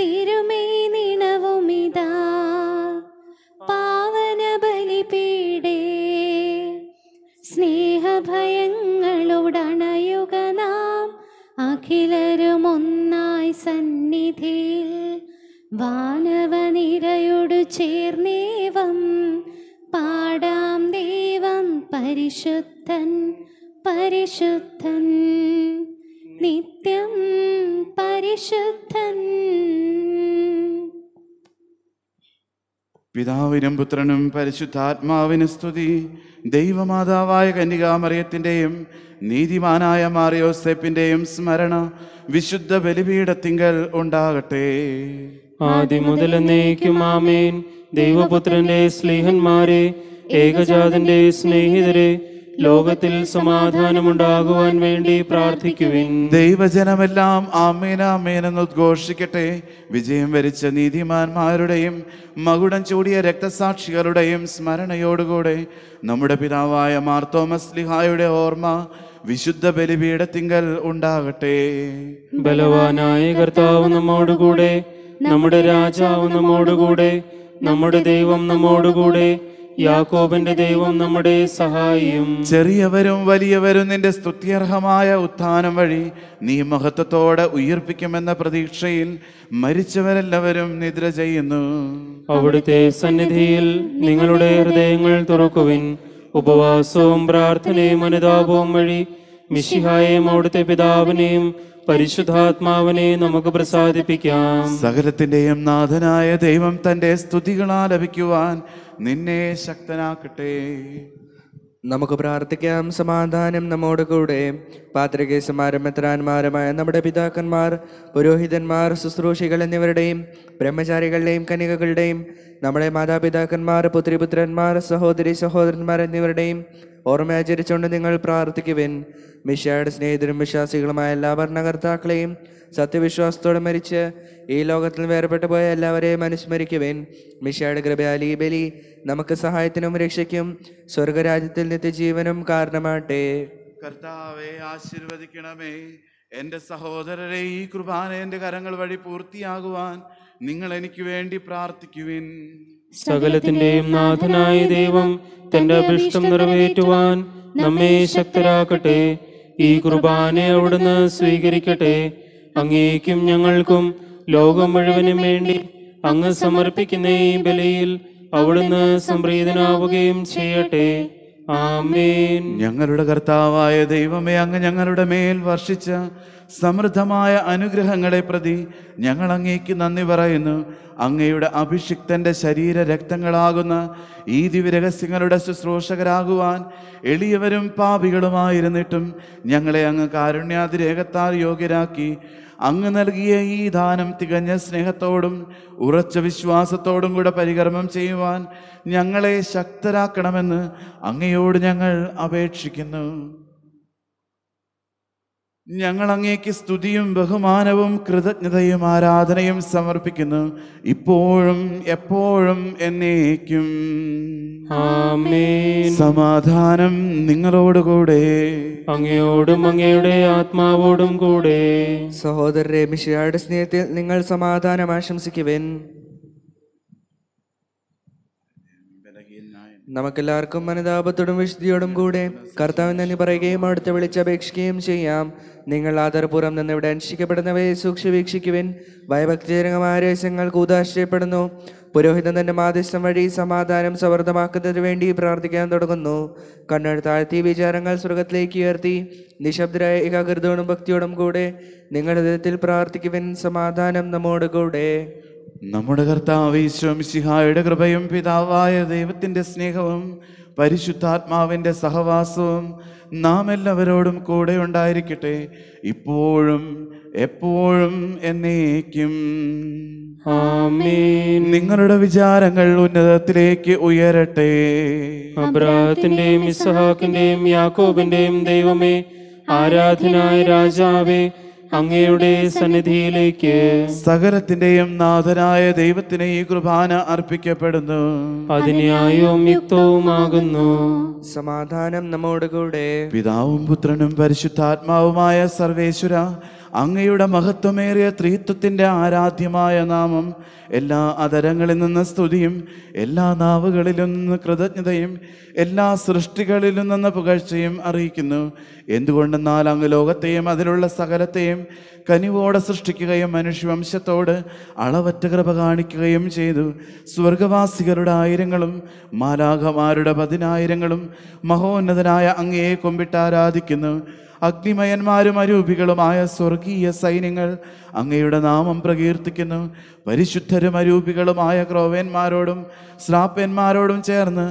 തിരുമേ നിണവുമിതാ പാവന ബലിപീഡേ സ്നേഹഭയങ്ങളോടണയുക നാം അഖിലരുമൊന്നായി സന്നിധിയിൽ വാനവനിരയോട് ചേർന്നേവം പാടാം ദൈവം പരിശുദ്ധൻ പരിശുദ്ധൻ നിത്യം പരിശുദ്ധൻ പിതാവിനും പുത്രനും പരിശുദ്ധാത്മാവിന് സ്തുതി ദൈവമാതാവായ കന്യകാമറിയത്തിൻ്റെയും നീതിമാനായ മാറിയോസേപ്പിൻ്റെയും സ്മരണ വിശുദ്ധ ബലിപീഠത്തിങ്കൽ ഉണ്ടാകട്ടെ ആദ്യം എന്നേക്കും ആമേൻ ദൈവപുത്രന്റെ സ്നേഹന്മാരെ ഏകജാതന്റെ സ്നേഹിതരെ ലോകത്തിൽ സമാധാനമുണ്ടാകുവാൻ വേണ്ടി പ്രാർത്ഥിക്കുവിൻ ദൈവജനമെല്ലാം ആമേനാമേനെന്ന് ഉദ്ഘോഷിക്കട്ടെ വിജയം വരിച്ച നീതിമാന്മാരുടെയും മകുടം ചൂടിയ രക്തസാക്ഷികളുടെയും സ്മരണയോടുകൂടെ നമ്മുടെ പിതാവായ മാർത്തോമസ് ലിഹായുടെ ഓർമ്മ വിശുദ്ധ ബലിപീഠത്തിങ്കൽ ഉണ്ടാകട്ടെ ബലവാനായ കർത്താവ് നമ്മോടുകൂടെ നമ്മുടെ രാജാവ് നമ്മോടുകൂടെ നമ്മുടെ ദൈവം നമ്മോടുകൂടെ കൂടെ യാക്കോബിന്റെ ദൈവം നമ്മുടെ സഹായം ചെറിയവരും വലിയവരും നിന്റെ സ്തുത്യർഹമായ ഉത്ഥാനം വഴി നീ മഹത്വത്തോടെ ഉയർപ്പിക്കുമെന്ന പ്രതീക്ഷയിൽ മരിച്ചവരെല്ലാവരും നിദ്ര ചെയ്യുന്നു അവിടുത്തെ സന്നിധിയിൽ നിങ്ങളുടെ ഹൃദയങ്ങൾ തുറക്കുവിൻ ഉപവാസവും പ്രാർത്ഥനയും അനുതാപവും വഴി മിശിഹായും അവിടുത്തെ പിതാവിനെയും പരിശുദ്ധാത്മാവിനെ നമുക്ക് പ്രസാദിപ്പിക്കാം സകലത്തിന്റെയും നാഥനായ ദൈവം തന്റെ സ്തുതികളാ ലഭിക്കുവാൻ നിന്നെ ശക്തനാക്കട്ടെ നമുക്ക് പ്രാർത്ഥിക്കാം സമാധാനം നമ്മോട് കൂടെ പാത്രികേശന്മാരും മെത്രാന്മാരുമായ നമ്മുടെ പിതാക്കന്മാർ പുരോഹിതന്മാർ ശുശ്രൂഷികൾ എന്നിവരുടെയും ബ്രഹ്മചാരികളുടെയും കനികകളുടെയും നമ്മുടെ മാതാപിതാക്കന്മാർ പുത്രിപുത്രന്മാർ സഹോദരി സഹോദരന്മാർ എന്നിവരുടെയും ഓർമ്മ ആചരിച്ചുകൊണ്ട് നിങ്ങൾ പ്രാർത്ഥിക്കുവിൻ മിഷയുടെ സ്നേഹിതരും വിശ്വാസികളുമായ എല്ലാ ഭരണകർത്താക്കളെയും സത്യവിശ്വാസത്തോടെ മരിച്ച് ഈ ലോകത്തിൽ വേർപെട്ടു പോയ എല്ലാവരെയും അനുസ്മരിക്കുവിൻ മിഷയുടെ കൃപയാലി ബലി നമുക്ക് സഹായത്തിനും രക്ഷയ്ക്കും സ്വർഗരാജ്യത്തിൽ നിത്യജീവനും കാരണമാട്ടെ കർത്താവെ ആശീർവദിക്കണമേ എൻ്റെ സഹോദരരെ ഈ കുർബാന എൻ്റെ കരങ്ങൾ വഴി പൂർത്തിയാകുവാൻ നിങ്ങൾ എനിക്ക് വേണ്ടി പ്രാർത്ഥിക്കുവിൻ സകലത്തിന്റെയും നാഥനായ ദൈവം തന്റെ അഭിഷ്ടം നിറവേറ്റുവാൻ നമ്മെ ശക്തരാക്കട്ടെ ഈ കുർബാന അവിടുന്ന് സ്വീകരിക്കട്ടെ അങ്ങേക്കും ഞങ്ങൾക്കും ലോകം മുഴുവനും വേണ്ടി അങ്ങ് സമർപ്പിക്കുന്ന ഈ ബലിയിൽ അവിടുന്ന് സംപ്രീതനാവുകയും ചെയ്യട്ടെ ആമേൻ ഞങ്ങളുടെ കർത്താവായ ദൈവമേ അങ്ങ് ഞങ്ങളുടെ മേൽ വർഷിച്ച സമൃദ്ധമായ അനുഗ്രഹങ്ങളെ പ്രതി ഞങ്ങൾ അങ്ങേക്ക് നന്ദി പറയുന്നു അങ്ങയുടെ അഭിഷിക്തൻ്റെ ശരീര രക്തങ്ങളാകുന്ന ഈ ദിവ്യരഹസ്യങ്ങളുടെ ശുശ്രൂഷകരാകുവാൻ എളിയവരും പാപികളുമായിരുന്നിട്ടും ഞങ്ങളെ അങ്ങ് കാരുണ്യാതിരേഖത്താൽ യോഗ്യരാക്കി അങ്ങ് നൽകിയ ഈ ദാനം തികഞ്ഞ സ്നേഹത്തോടും ഉറച്ച വിശ്വാസത്തോടും കൂടെ പരികർമ്മം ചെയ്യുവാൻ ഞങ്ങളെ ശക്തരാക്കണമെന്ന് അങ്ങയോട് ഞങ്ങൾ അപേക്ഷിക്കുന്നു ഞങ്ങൾ അങ്ങേക്ക് സ്തുതിയും ബഹുമാനവും കൃതജ്ഞതയും ആരാധനയും സമർപ്പിക്കുന്നു ഇപ്പോഴും എപ്പോഴും എന്നേക്കും സമാധാനം നിങ്ങളോടുകൂടെ അങ്ങയോടും അങ്ങയുടെ ആത്മാവോടും കൂടെ സഹോദരരെ മിഷിയായുടെ സ്നേഹത്തിൽ നിങ്ങൾ സമാധാനം ആശംസിക്കുവേൻ നമുക്കെല്ലാവർക്കും മനതാപത്തോടും വിശുദ്ധിയോടും കൂടെ കർത്താവ് നന്ദി പറയുകയും അടുത്ത് വിളിച്ചപേക്ഷിക്കുകയും ചെയ്യാം നിങ്ങൾ ആദരപൂർവ്വം നിന്ന് ഇവിടെ അനുഷ്ഠിക്കപ്പെടുന്നവയെ സൂക്ഷി വീക്ഷിക്കുവിൻ ഭയഭക്തിജനകമായ രഹസ്യങ്ങൾക്ക് ഉദാശ്രയപ്പെടുന്നു പുരോഹിതൻ തന്റെ മാധ്യസ്ഥം വഴി സമാധാനം സമർദ്ദമാക്കുന്നതിന് വേണ്ടി പ്രാർത്ഥിക്കാൻ തുടങ്ങുന്നു കണ്ണൂർ താഴ്ത്തി വിചാരങ്ങൾ സ്വർഗത്തിലേക്ക് ഉയർത്തി നിശബ്ദരായ ഏകാഗ്രതയോടും ഭക്തിയോടും കൂടെ നിങ്ങളുടെ ഹൃദയത്തിൽ പ്രാർത്ഥിക്കുവിൻ സമാധാനം നമ്മോട് കൂടെ നമ്മുടെ കർത്താവ് ഈശോമിശിഹായുടെ കൃപയും പിതാവായ ദൈവത്തിൻ്റെ സ്നേഹവും പരിശുദ്ധാത്മാവിൻ്റെ സഹവാസവും നാം എല്ലാവരോടും കൂടെ ഉണ്ടായിരിക്കട്ടെ ഇപ്പോഴും എപ്പോഴും എന്നേക്കും നിങ്ങളുടെ വിചാരങ്ങൾ ഉന്നതത്തിലേക്ക് ഉയരട്ടെ അബ്രാഹത്തിന്റെയും ഇസഹാക്കിന്റെയും യാക്കോബിന്റെയും ദൈവമേ ആരാധനായ രാജാവേ അങ്ങയുടെ സന്നിധിയിലേക്ക് സകലത്തിന്റെയും നാഥനായ ദൈവത്തിന് ഈ കുർബാന അർപ്പിക്കപ്പെടുന്നു അതിന്യായവും യുക്തവുമാകുന്നു സമാധാനം നമ്മോട് കൂടെ പിതാവും പുത്രനും പരിശുദ്ധാത്മാവുമായ സർവേശ്വര അങ്ങയുടെ മഹത്വമേറിയ ത്രീത്വത്തിൻ്റെ ആരാധ്യമായ നാമം എല്ലാ അതരങ്ങളിൽ നിന്ന് സ്തുതിയും എല്ലാ നാവുകളിലും നിന്ന് കൃതജ്ഞതയും എല്ലാ സൃഷ്ടികളിലും നിന്ന് പുകഴ്ചയും അറിയിക്കുന്നു എന്തുകൊണ്ടെന്നാൽ അങ്ങ് ലോകത്തെയും അതിലുള്ള സകലത്തെയും കനിവോടെ സൃഷ്ടിക്കുകയും മനുഷ്യവംശത്തോട് അളവറ്റ കൃപ കാണിക്കുകയും ചെയ്തു സ്വർഗവാസികളുടെ ആയിരങ്ങളും മാലാഖമാരുടെ പതിനായിരങ്ങളും മഹോന്നതനായ അങ്ങയെ കൊമ്പിട്ട് ആരാധിക്കുന്നു അഗ്നിമയന്മാരും അരൂപികളുമായ സ്വർഗീയ സൈന്യങ്ങൾ അങ്ങയുടെ നാമം പ്രകീർത്തിക്കുന്നു പരിശുദ്ധരും അരൂപികളുമായ ക്രോവേന്മാരോടും സ്രാപ്പന്മാരോടും ചേർന്ന്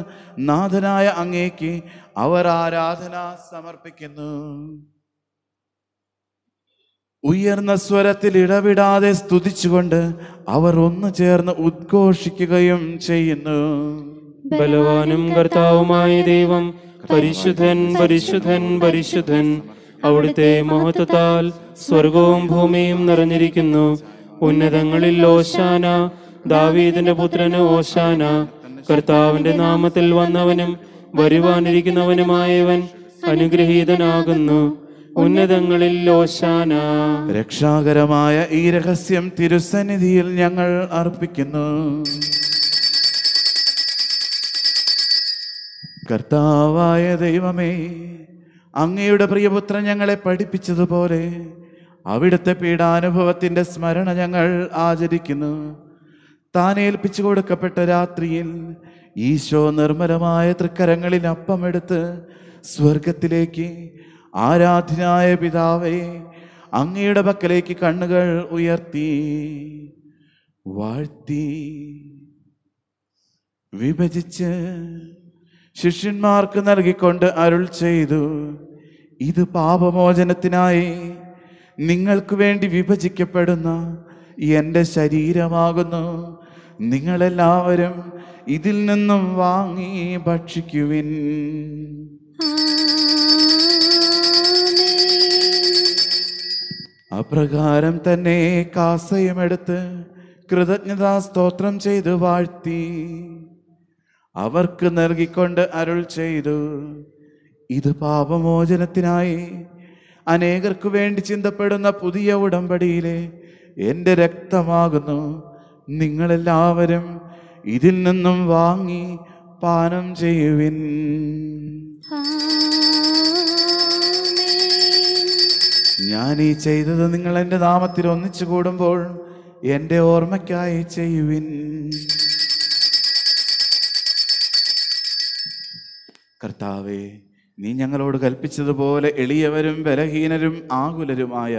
നാഥനായ അങ്ങേക്ക് അവർ ആരാധന സമർപ്പിക്കുന്നു ഉയർന്ന സ്വരത്തിൽ ഇടവിടാതെ സ്തുതിച്ചുകൊണ്ട് അവർ ഒന്നു ചേർന്ന് ഉദ്ഘോഷിക്കുകയും ചെയ്യുന്നു ബലവാനും കർത്താവുമായ ദൈവം പരിശുദ്ധൻ പരിശുദ്ധൻ പരിശുദ്ധൻ അവിടുത്തെ മഹത്വത്താൽ സ്വർഗവും ഭൂമിയും നിറഞ്ഞിരിക്കുന്നു ഉന്നതങ്ങളിൽ ഓശാന ദാവീദിന്റെ പുത്രന് ഓശാന കർത്താവിന്റെ നാമത്തിൽ വന്നവനും വരുവാനിരിക്കുന്നവനുമായവൻ അനുഗ്രഹീതനാകുന്നു ഉന്നതങ്ങളിൽ ഓശാന രക്ഷാകരമായ ഈ രഹസ്യം തിരുസന്നിധിയിൽ ഞങ്ങൾ അർപ്പിക്കുന്നു കർത്താവായ ദൈവമേ അങ്ങയുടെ പ്രിയപുത്രൻ ഞങ്ങളെ പഠിപ്പിച്ചതുപോലെ അവിടുത്തെ പീഡാനുഭവത്തിൻ്റെ സ്മരണ ഞങ്ങൾ ആചരിക്കുന്നു താനേൽപ്പിച്ചു കൊടുക്കപ്പെട്ട രാത്രിയിൽ ഈശോ നിർമ്മലമായ തൃക്കരങ്ങളിൽ അപ്പമെടുത്ത് സ്വർഗത്തിലേക്ക് ആരാധനായ പിതാവേ അങ്ങയുടെ പക്കലേക്ക് കണ്ണുകൾ ഉയർത്തി വാഴ്ത്തി വിഭജിച്ച് ശിഷ്യന്മാർക്ക് നൽകിക്കൊണ്ട് അരുൾ ചെയ്തു ഇത് പാപമോചനത്തിനായി നിങ്ങൾക്ക് വേണ്ടി വിഭജിക്കപ്പെടുന്ന എൻ്റെ ശരീരമാകുന്നു നിങ്ങളെല്ലാവരും ഇതിൽ നിന്നും വാങ്ങി ഭക്ഷിക്കുവിൻ അപ്രകാരം തന്നെ കാസയുമെടുത്ത് കൃതജ്ഞതാ സ്തോത്രം ചെയ്ത് വാഴ്ത്തി അവർക്ക് നൽകിക്കൊണ്ട് അരുൾ ചെയ്തു ഇത് പാപമോചനത്തിനായി അനേകർക്ക് വേണ്ടി ചിന്തപ്പെടുന്ന പുതിയ ഉടമ്പടിയിലെ എൻ്റെ രക്തമാകുന്നു നിങ്ങളെല്ലാവരും ഇതിൽ നിന്നും വാങ്ങി പാനം ചെയ്യുവിൻ ഞാൻ ഈ ചെയ്തത് നിങ്ങൾ എൻ്റെ നാമത്തിൽ ഒന്നിച്ചു കൂടുമ്പോൾ എൻ്റെ ഓർമ്മയ്ക്കായി ചെയ്യുവിൻ കർത്താവേ നീ ഞങ്ങളോട് കൽപ്പിച്ചതുപോലെ എളിയവരും ബലഹീനരും ആകുലരുമായ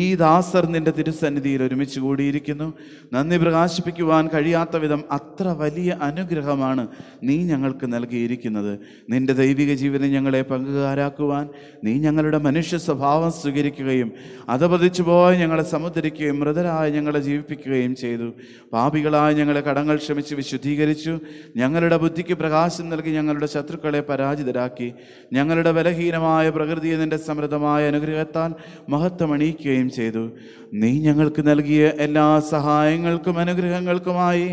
ഈ ദാസർ നിന്റെ തിരുസന്നിധിയിൽ ഒരുമിച്ച് കൂടിയിരിക്കുന്നു നന്ദി പ്രകാശിപ്പിക്കുവാൻ കഴിയാത്ത വിധം അത്ര വലിയ അനുഗ്രഹമാണ് നീ ഞങ്ങൾക്ക് നൽകിയിരിക്കുന്നത് നിന്റെ ദൈവിക ജീവനെ ഞങ്ങളെ പങ്കുകാരാക്കുവാൻ നീ ഞങ്ങളുടെ മനുഷ്യ സ്വഭാവം സ്വീകരിക്കുകയും അതപതിച്ചു പോയ ഞങ്ങളെ സമുദ്രിക്കുകയും മൃതരായ ഞങ്ങളെ ജീവിപ്പിക്കുകയും ചെയ്തു പാപികളായ ഞങ്ങളെ കടങ്ങൾ ക്ഷമിച്ച് വിശുദ്ധീകരിച്ചു ഞങ്ങളുടെ ബുദ്ധിക്ക് പ്രകാശം നൽകി ഞങ്ങളുടെ ശത്രുക്കളെ പരാജിതരാക്കി ഞങ്ങളുടെ ബലഹീനമായ പ്രകൃതിയെ നിന്റെ സമൃദ്ധമായ അനുഗ്രഹത്താൽ മഹത്വമണിയിക്കുകയും ചെയ്തു നീ ഞങ്ങൾക്ക് നൽകിയ എല്ലാ സഹായങ്ങൾക്കും അനുഗ്രഹങ്ങൾക്കുമായി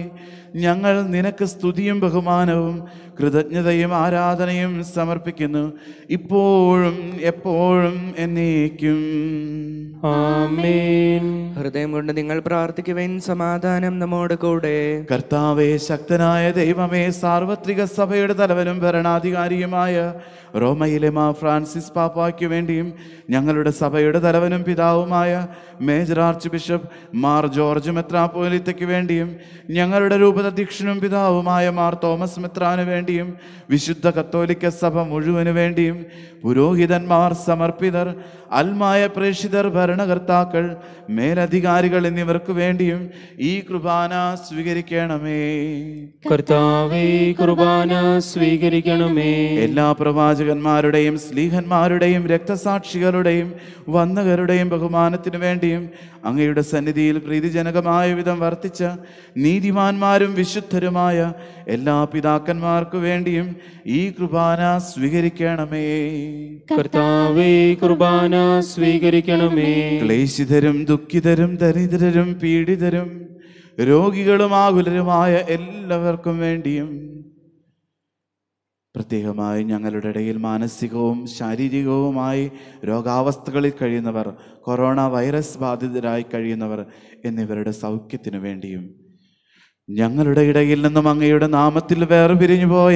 ഞങ്ങൾ നിനക്ക് സ്തുതിയും ബഹുമാനവും കൃതജ്ഞതയും ആരാധനയും സമർപ്പിക്കുന്നു ഇപ്പോഴും എപ്പോഴും എന്നേക്കും ഹൃദയം കൊണ്ട് നിങ്ങൾ പ്രാർത്ഥിക്കുവേൻ സമാധാനം നമ്മോട് കൂടെ കർത്താവെ ശക്തനായ ദൈവമേ സാർവത്രിക സഭയുടെ തലവനും ഭരണാധികാരിയുമായ റോമയിലെ മാ ഫ്രാൻസിസ് പാപ്പയ്ക്ക് വേണ്ടിയും ഞങ്ങളുടെ സഭയുടെ തലവനും പിതാവുമായ major archbishop Mar George പോലിത്തയ്ക്ക് വേണ്ടിയും ഞങ്ങളുടെ രൂപതധ്യക്ഷനും പിതാവുമായ മാർ തോമസ് മെത്രാന് വേണ്ടി വേണ്ടിയും വിശുദ്ധ കത്തോലിക്ക സഭ മുഴുവന് വേണ്ടിയും പുരോഹിതന്മാർ സമർപ്പിതർ അൽമായ പ്രേക്ഷിതർ ഭരണകർത്താക്കൾ മേലധികാരികൾ എന്നിവർക്ക് വേണ്ടിയും ഈ കുർബാന സ്വീകരിക്കണമേ കർത്താവേ കുർബാന സ്വീകരിക്കണമേ എല്ലാ പ്രവാചകന്മാരുടെയും സ്ലീഹന്മാരുടെയും രക്തസാക്ഷികളുടെയും വന്നകരുടെയും ബഹുമാനത്തിനു വേണ്ടിയും അങ്ങയുടെ സന്നിധിയിൽ പ്രീതിജനകമായ വിധം വർത്തിച്ച നീതിമാന്മാരും വിശുദ്ധരുമായ എല്ലാ പിതാക്കന്മാർക്കു വേണ്ടിയും ഈ കൃപാന സ്വീകരിക്കണമേ കർത്താവേ കൃപാന സ്വീകരിക്കണമേ ക്ലേശിതരും ദുഃഖിതരും ദരിദ്രരും പീഡിതരും രോഗികളും ആകുലരുമായ എല്ലാവർക്കും വേണ്ടിയും പ്രത്യേകമായി ഞങ്ങളുടെ ഇടയിൽ മാനസികവും ശാരീരികവുമായി രോഗാവസ്ഥകളിൽ കഴിയുന്നവർ കൊറോണ വൈറസ് ബാധിതരായി കഴിയുന്നവർ എന്നിവരുടെ സൗഖ്യത്തിനു വേണ്ടിയും ഞങ്ങളുടെ ഇടയിൽ നിന്നും അങ്ങയുടെ നാമത്തിൽ വേർപിരിഞ്ഞു പോയ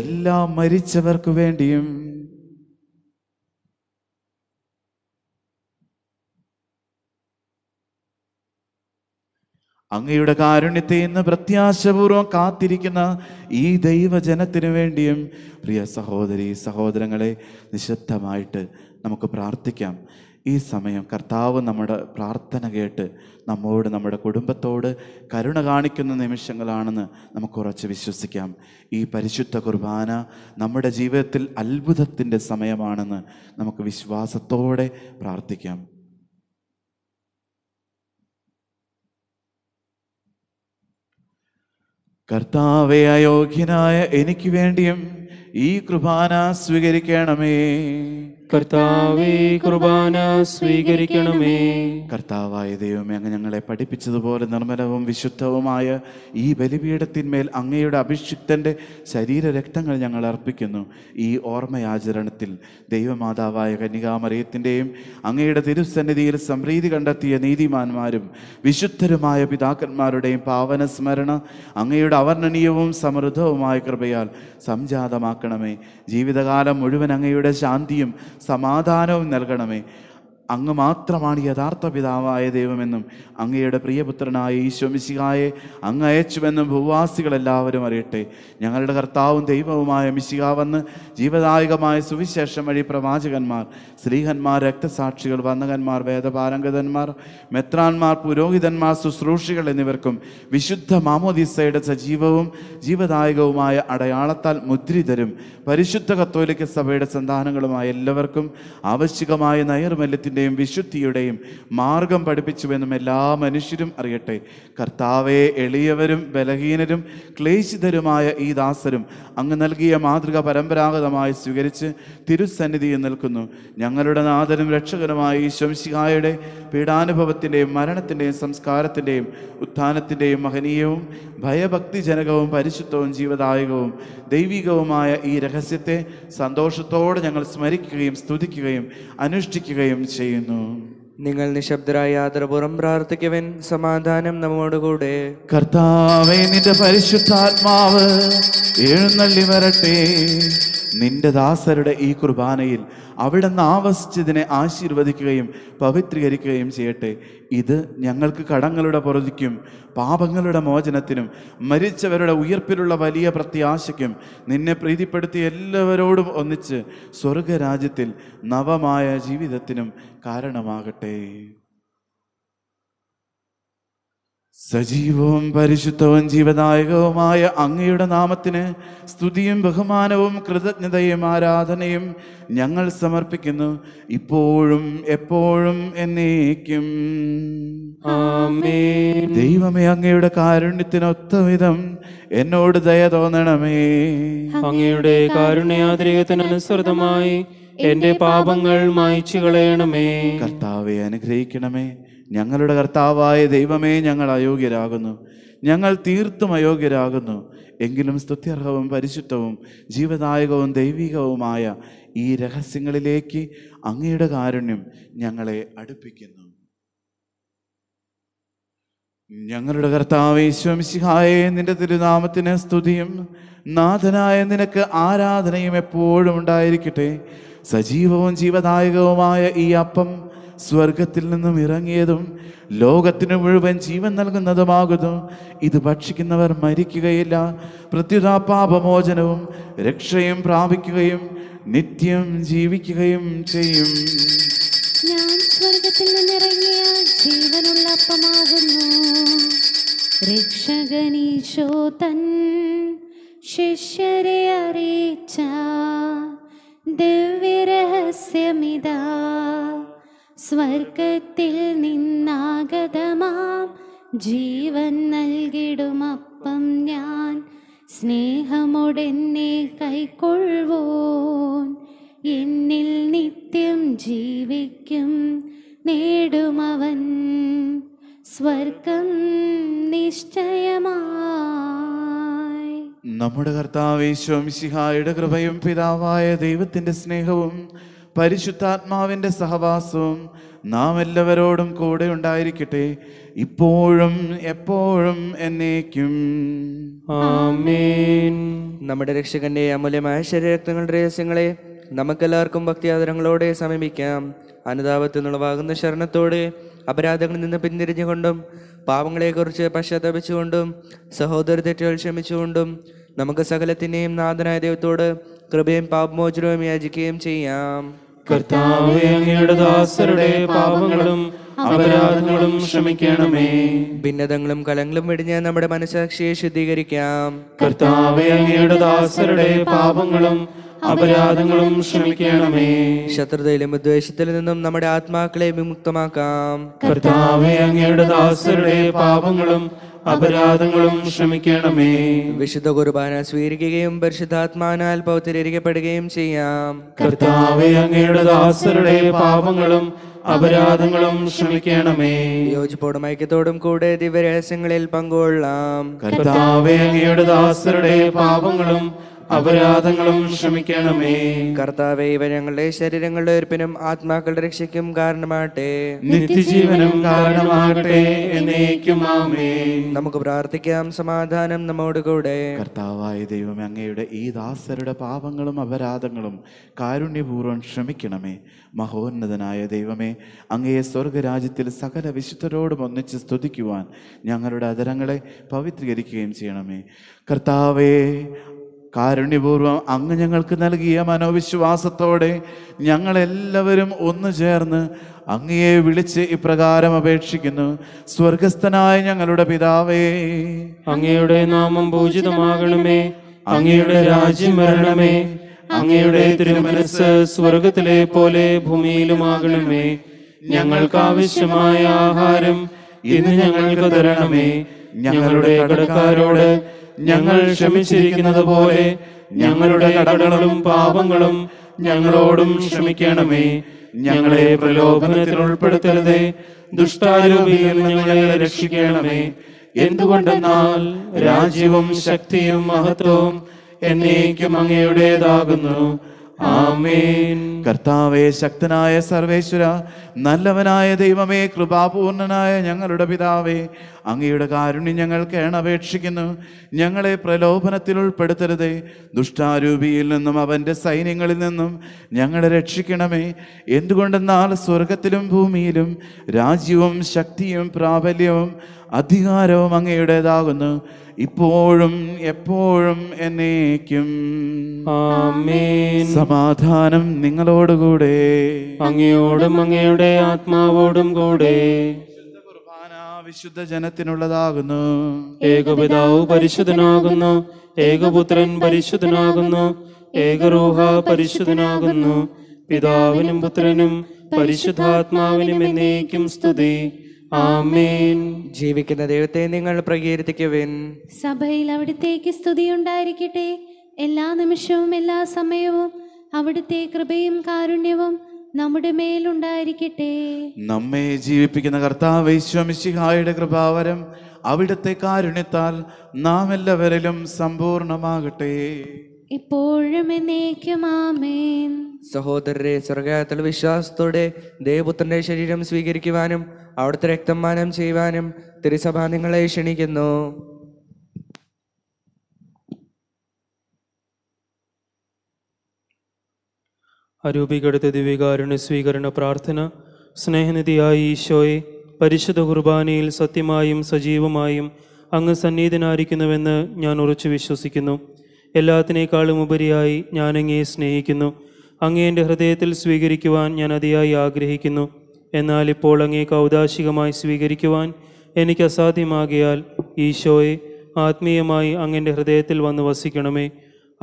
എല്ലാ മരിച്ചവർക്ക് വേണ്ടിയും അങ്ങയുടെ കാരുണ്യത്തെ ഇന്ന് പ്രത്യാശപൂർവ്വം കാത്തിരിക്കുന്ന ഈ ദൈവജനത്തിനു വേണ്ടിയും പ്രിയ സഹോദരി സഹോദരങ്ങളെ നിശബ്ദമായിട്ട് നമുക്ക് പ്രാർത്ഥിക്കാം ഈ സമയം കർത്താവ് നമ്മുടെ പ്രാർത്ഥന കേട്ട് നമ്മോട് നമ്മുടെ കുടുംബത്തോട് കരുണ കാണിക്കുന്ന നിമിഷങ്ങളാണെന്ന് നമുക്ക് ഉറച്ച് വിശ്വസിക്കാം ഈ പരിശുദ്ധ കുർബാന നമ്മുടെ ജീവിതത്തിൽ അത്ഭുതത്തിൻ്റെ സമയമാണെന്ന് നമുക്ക് വിശ്വാസത്തോടെ പ്രാർത്ഥിക്കാം കർത്താവെ അയോഗ്യനായ എനിക്ക് വേണ്ടിയും ഈ കുർബാന സ്വീകരിക്കണമേ കർത്താവേ കുർബാന സ്വീകരിക്കണമേ കർത്താവായ ദൈവമേ അങ്ങ് ഞങ്ങളെ പഠിപ്പിച്ചതുപോലെ നിർമ്മലവും വിശുദ്ധവുമായ ഈ ബലിപീഠത്തിന്മേൽ അങ്ങയുടെ ശരീര ശരീരരക്തങ്ങൾ ഞങ്ങൾ അർപ്പിക്കുന്നു ഈ ഓർമ്മയാചരണത്തിൽ ദൈവമാതാവായ കന്യകാമറിയത്തിൻ്റെയും അങ്ങയുടെ തിരുസന്നിധിയിൽ സംപ്രീതി കണ്ടെത്തിയ നീതിമാന്മാരും വിശുദ്ധരുമായ പിതാക്കന്മാരുടെയും പാവന സ്മരണ അങ്ങയുടെ അവർണ്ണനീയവും സമൃദ്ധവുമായ കൃപയാൽ സംജാതമാക്ക നൽകണമേ ജീവിതകാലം മുഴുവൻ അങ്ങയുടെ ശാന്തിയും സമാധാനവും നൽകണമേ അങ്ങ് മാത്രമാണ് യഥാർത്ഥ പിതാവായ ദൈവമെന്നും അങ്ങയുടെ പ്രിയപുത്രനായ ഈശോമിശിഹായെ അങ്ങ് അയച്ചുവെന്നും ഭൂവാസികളെല്ലാവരും അറിയട്ടെ ഞങ്ങളുടെ കർത്താവും ദൈവവുമായ മിശിക വന്ന് ജീവദായകമായ സുവിശേഷം വഴി പ്രവാചകന്മാർ സ്ത്രീഹന്മാർ രക്തസാക്ഷികൾ വന്നകന്മാർ വേദപാരംഗതന്മാർ മെത്രാന്മാർ പുരോഹിതന്മാർ ശുശ്രൂഷികൾ എന്നിവർക്കും വിശുദ്ധ മാമോദിസയുടെ സജീവവും ജീവദായകവുമായ അടയാളത്താൽ മുദ്രിതരും പരിശുദ്ധ കത്തോലിക്ക സഭയുടെ സന്താനങ്ങളുമായ എല്ലാവർക്കും ആവശ്യകമായ നയർമല്യത്തിൻ ജ്ഞാനത്തിൻ്റെയും വിശുദ്ധിയുടെയും മാർഗം പഠിപ്പിച്ചുവെന്നും എല്ലാ മനുഷ്യരും അറിയട്ടെ കർത്താവെ എളിയവരും ബലഹീനരും ക്ലേശിതരുമായ ഈ ദാസരും അങ്ങ് നൽകിയ മാതൃക പരമ്പരാഗതമായി സ്വീകരിച്ച് തിരുസന്നിധിയിൽ നിൽക്കുന്നു ഞങ്ങളുടെ നാഥനും രക്ഷകനുമായി ഈ ശംശികായുടെ പീഡാനുഭവത്തിൻ്റെയും മരണത്തിൻ്റെയും സംസ്കാരത്തിൻ്റെയും ഉത്ഥാനത്തിൻ്റെയും മഹനീയവും ഭയഭക്തിജനകവും പരിശുദ്ധവും ജീവദായകവും ദൈവികവുമായ ഈ രഹസ്യത്തെ സന്തോഷത്തോടെ ഞങ്ങൾ സ്മരിക്കുകയും സ്തുതിക്കുകയും അനുഷ്ഠിക്കുകയും ചെയ്യും ചെയ്യുന്നു നിങ്ങൾ നിശബ്ദരായ യാത്രപുറം പ്രാർത്ഥിക്കവൻ സമാധാനം നമ്മോടുകൂടെ കർത്താവെ നിന്റെ പരിശുദ്ധാത്മാവ് എഴുന്നള്ളി വരട്ടെ നിന്റെ ദാസരുടെ ഈ കുർബാനയിൽ അവിടുന്ന് ആവസിച്ചതിനെ ആശീർവദിക്കുകയും പവിത്രീകരിക്കുകയും ചെയ്യട്ടെ ഇത് ഞങ്ങൾക്ക് കടങ്ങളുടെ പുറതിക്കും പാപങ്ങളുടെ മോചനത്തിനും മരിച്ചവരുടെ ഉയർപ്പിലുള്ള വലിയ പ്രത്യാശയ്ക്കും നിന്നെ പ്രീതിപ്പെടുത്തി എല്ലാവരോടും ഒന്നിച്ച് സ്വർഗരാജ്യത്തിൽ നവമായ ജീവിതത്തിനും കാരണമാകട്ടെ സജീവവും പരിശുദ്ധവും ജീവദായകവുമായ അങ്ങയുടെ നാമത്തിന് സ്തുതിയും ബഹുമാനവും കൃതജ്ഞതയും ആരാധനയും ഞങ്ങൾ സമർപ്പിക്കുന്നു ഇപ്പോഴും എപ്പോഴും എന്നേക്കും ദൈവമേ അങ്ങയുടെ കാരുണ്യത്തിനൊത്ത വിധം എന്നോട് ദയ തോന്നണമേ അങ്ങയുടെ കാരുണ്യാതിരേകത്തിനനുസൃതമായി എന്റെ പാപങ്ങൾ മായ്ച്ചു കളയണമേ കർത്താവെ അനുഗ്രഹിക്കണമേ ഞങ്ങളുടെ കർത്താവായ ദൈവമേ ഞങ്ങൾ അയോഗ്യരാകുന്നു ഞങ്ങൾ തീർത്തും അയോഗ്യരാകുന്നു എങ്കിലും സ്തുത്യർഹവും പരിശുദ്ധവും ജീവദായകവും ദൈവികവുമായ ഈ രഹസ്യങ്ങളിലേക്ക് അങ്ങയുടെ കാരുണ്യം ഞങ്ങളെ അടുപ്പിക്കുന്നു ഞങ്ങളുടെ കർത്താവ് ഈശ്വംസിഹായെ നിന്റെ തിരുനാമത്തിന് സ്തുതിയും നാഥനായ നിനക്ക് ആരാധനയും എപ്പോഴും ഉണ്ടായിരിക്കട്ടെ സജീവവും ജീവദായകവുമായ ഈ അപ്പം സ്വർഗത്തിൽ നിന്നും ഇറങ്ങിയതും ലോകത്തിന് മുഴുവൻ ജീവൻ നൽകുന്നതുമാകുന്നു ഇത് ഭക്ഷിക്കുന്നവർ മരിക്കുകയില്ല പ്രത്യുതാപാപമോചനവും രക്ഷയും പ്രാപിക്കുകയും നിത്യം ജീവിക്കുകയും ചെയ്യും ഞാൻ സ്വർഗത്തിൽ നിന്നിറങ്ങിയ ജീവനുള്ള അപ്പമാകുന്നു രക്ഷകനീശോ തൻ ശിഷ്യരെ അറിയിച്ച ദിവ്യരഹസ്യമിതാ സ്വർഗത്തിൽ നിന്നാഗതമാം ജീവൻ നൽകിടുമപ്പം ഞാൻ സ്നേഹമൊടെന്നെ കൈക്കൊള്ളുവോൻ എന്നിൽ നിത്യം ജീവിക്കും നേടുമവൻ സ്വർഗം നിശ്ചയമാ നമ്മുടെ കർത്താവേശ്വംസിഹായുടെ കൃപയും പിതാവായ ദൈവത്തിൻ്റെ സ്നേഹവും പരിശുദ്ധാത്മാവിൻ്റെ സഹവാസവും നാം എല്ലാവരോടും കൂടെ ഉണ്ടായിരിക്കട്ടെ ഇപ്പോഴും എപ്പോഴും എന്നേക്കും നമ്മുടെ രക്ഷകന്റെ അമൂല്യമായ ശരീരത്തങ്ങളുടെ രഹസ്യങ്ങളെ നമുക്കെല്ലാവർക്കും ഭക്തിയാദരങ്ങളോടെ സമീപിക്കാം അനുതാപത്തിൽ നിന്നുളവാകുന്ന ശരണത്തോടെ അപരാധങ്ങളിൽ നിന്ന് പിന്തിരിഞ്ഞുകൊണ്ടും പാവങ്ങളെക്കുറിച്ച് പശ്ചാത്തപിച്ചുകൊണ്ടും സഹോദര തെറ്റുകൾ ക്ഷമിച്ചുകൊണ്ടും നമുക്ക് സകലത്തിൻ്റെയും നാഥനായ ദൈവത്തോട് കൃപയും പാപമോചനവും യാചിക്കുകയും ചെയ്യാം കർത്താവ് ദാസരുടെ പാപങ്ങളും അപരാധങ്ങളും ക്ഷമിക്കണമേ ഭിന്നതങ്ങളും കലങ്ങളും വെടിഞ്ഞ് നമ്മുടെ മനസാക്ഷിയെ ശുദ്ധീകരിക്കാം കർത്താവ് അങ്ങയുടെ ദാസരുടെ പാപങ്ങളും അപരാധങ്ങളും ക്ഷമിക്കണമേ ശത്രുതയിലും വിദ്വേഷത്തിൽ നിന്നും നമ്മുടെ ആത്മാക്കളെ വിമുക്തമാക്കാം കർത്താവേ അങ്ങയുടെ ദാസരുടെ പാപങ്ങളും അപരാധങ്ങളും ക്ഷമിക്കണമേ വിശുദ്ധ കുർബാന സ്വീകരിക്കുകയും പരിശുദ്ധാത്മാനാൽ പൗത്തിരിക്കപ്പെടുകയും ചെയ്യാം കർത്താവേ അങ്ങയുടെ ദാസരുടെ പാപങ്ങളും അപരാധങ്ങളും ക്ഷമിക്കണമേ യോജിപ്പോടും ഐക്യത്തോടും കൂടെ ദിവ്യരഹസ്യങ്ങളിൽ പങ്കുകൊള്ളാം കർത്താവേ അങ്ങയുടെ ദാസരുടെ പാപങ്ങളും അപരാധങ്ങളും ക്ഷമിക്കണമേ കർത്താവ് ഇവ ഞങ്ങളുടെ ശരീരങ്ങളുടെ ഒരുപ്പിനും ആത്മാക്കളുടെ രക്ഷയ്ക്കും കാരണമാകട്ടെ നിത്യജീവനും കാരണമാകട്ടെ എന്നേക്കും നമുക്ക് പ്രാർത്ഥിക്കാം സമാധാനം നമ്മോട് കൂടെ കർത്താവായ ദൈവം അങ്ങയുടെ ഈ ദാസരുടെ പാപങ്ങളും അപരാധങ്ങളും കാരുണ്യപൂർവ്വം ക്ഷമിക്കണമേ മഹോന്നതനായ ദൈവമേ അങ്ങയെ സ്വർഗരാജ്യത്തിൽ സകല വിശുദ്ധരോടും ഒന്നിച്ച് സ്തുതിക്കുവാൻ ഞങ്ങളുടെ അതരങ്ങളെ പവിത്രീകരിക്കുകയും ചെയ്യണമേ കർത്താവേ കാരുണ്യപൂർവ്വം അങ്ങ് ഞങ്ങൾക്ക് നൽകിയ മനോവിശ്വാസത്തോടെ ഞങ്ങളെല്ലാവരും ഒന്നു ചേർന്ന് അങ്ങയെ വിളിച്ച് ഇപ്രകാരം അപേക്ഷിക്കുന്നു സ്വർഗസ്ഥനായ ഞങ്ങളുടെ പിതാവേ അങ്ങയുടെ നാമം പൂജിതമാകണമേ അങ്ങയുടെ രാജ്യം വരണമേ അങ്ങയുടെ തിരുമനസ് സ്വർഗത്തിലെ പോലെ ഭൂമിയിലുമാകണമേ ഞങ്ങൾക്ക് ആവശ്യമായ ആഹാരം ഇന്ന് ഞങ്ങൾക്ക് തരണമേ ഞങ്ങളുടെ കടക്കാരോട് ഞങ്ങൾ ക്ഷമിച്ചിരിക്കുന്നത് പോലെ ഞങ്ങളുടെ കടകളും പാപങ്ങളും ഞങ്ങളോടും ക്ഷമിക്കണമേ ഞങ്ങളെ പ്രലോഭനത്തിൽ ഉൾപ്പെടുത്തരുതേ ദുഷ്ടാരൂപിയിൽ ഞങ്ങളെ രക്ഷിക്കണമേ എന്തുകൊണ്ടെന്നാൽ രാജ്യവും ശക്തിയും മഹത്വവും എന്നേക്കും അങ്ങയുടേതാകുന്നു ആമേൻ ശക്തനായ സർവേശ്വര നല്ലവനായ ദൈവമേ കൃപാപൂർണനായ ഞങ്ങളുടെ പിതാവേ അങ്ങയുടെ കാരുണ്യം ഞങ്ങൾ കേണപേക്ഷിക്കുന്നു ഞങ്ങളെ പ്രലോഭനത്തിൽ ഉൾപ്പെടുത്തരുതേ ദുഷ്ടാരൂപിയിൽ നിന്നും അവൻ്റെ സൈന്യങ്ങളിൽ നിന്നും ഞങ്ങളെ രക്ഷിക്കണമേ എന്തുകൊണ്ടെന്നാൽ സ്വർഗത്തിലും ഭൂമിയിലും രാജ്യവും ശക്തിയും പ്രാബല്യവും അധികാരവും അങ്ങയുടേതാകുന്നു ഇപ്പോഴും എപ്പോഴും എന്നേക്കും ആമേൻ സമാധാനം നിങ്ങളോടുകൂടെ അങ്ങയോടും അങ്ങയുടെ ആത്മാവോടും കൂടെ വിശുദ്ധ ജനത്തിനുള്ളതാകുന്നു ഏകപിതാവ് പരിശുദ്ധനാകുന്നു ഏകപുത്രൻ പരിശുദ്ധനാകുന്നു ഏകരൂഹ പരിശുദ്ധനാകുന്നു പിതാവിനും പുത്രനും പരിശുദ്ധാത്മാവിനും എന്നേക്കും സ്തുതി ആമേൻ ജീവിക്കുന്ന ദൈവത്തെ നിങ്ങൾ പ്രകീർത്തിക്കുവിൻ സഭയിൽ അവിടുത്തേക്ക് സ്തുതി ഉണ്ടായിരിക്കട്ടെ എല്ലാ നിമിഷവും എല്ലാ സമയവും അവിടുത്തെ കൃപയും കാരുണ്യവും നമ്മുടെ മേലുണ്ടായിരിക്കട്ടെ നമ്മെ ജീവിപ്പിക്കുന്ന കർത്താവ് ഈശ്വമിശിഹായുടെ കൃപാവരം അവിടുത്തെ കാരുണ്യത്താൽ നാം എല്ലാവരിലും സമ്പൂർണമാകട്ടെ ഇപ്പോഴും സഹോദരരെ സ്വർഗത്തിൽ വിശ്വാസത്തോടെ ദേവപുത്രന്റെ ശരീരം സ്വീകരിക്കുവാനും അവിടുത്തെ രക്തമാനം ചെയ്യുവാനും തിരുസഭ നിങ്ങളെ ക്ഷണിക്കുന്നു അരൂപികടുത്ത ദിവികാരുണ്യ സ്വീകരണ പ്രാർത്ഥന സ്നേഹനിധിയായി ഈശോയെ പരിശുദ്ധ കുർബാനയിൽ സത്യമായും സജീവമായും അങ്ങ് സന്നിഹിതനായിരിക്കുന്നുവെന്ന് ഞാൻ ഉറച്ചു വിശ്വസിക്കുന്നു എല്ലാത്തിനേക്കാളും ഉപരിയായി ഞാൻ അങ്ങയെ സ്നേഹിക്കുന്നു അങ്ങേ എൻ്റെ ഹൃദയത്തിൽ സ്വീകരിക്കുവാൻ ഞാൻ അതിയായി ആഗ്രഹിക്കുന്നു എന്നാൽ ഇപ്പോൾ അങ്ങേ ഔദാശികമായി സ്വീകരിക്കുവാൻ എനിക്ക് അസാധ്യമാകിയാൽ ഈശോയെ ആത്മീയമായി അങ്ങൻ്റെ ഹൃദയത്തിൽ വന്ന് വസിക്കണമേ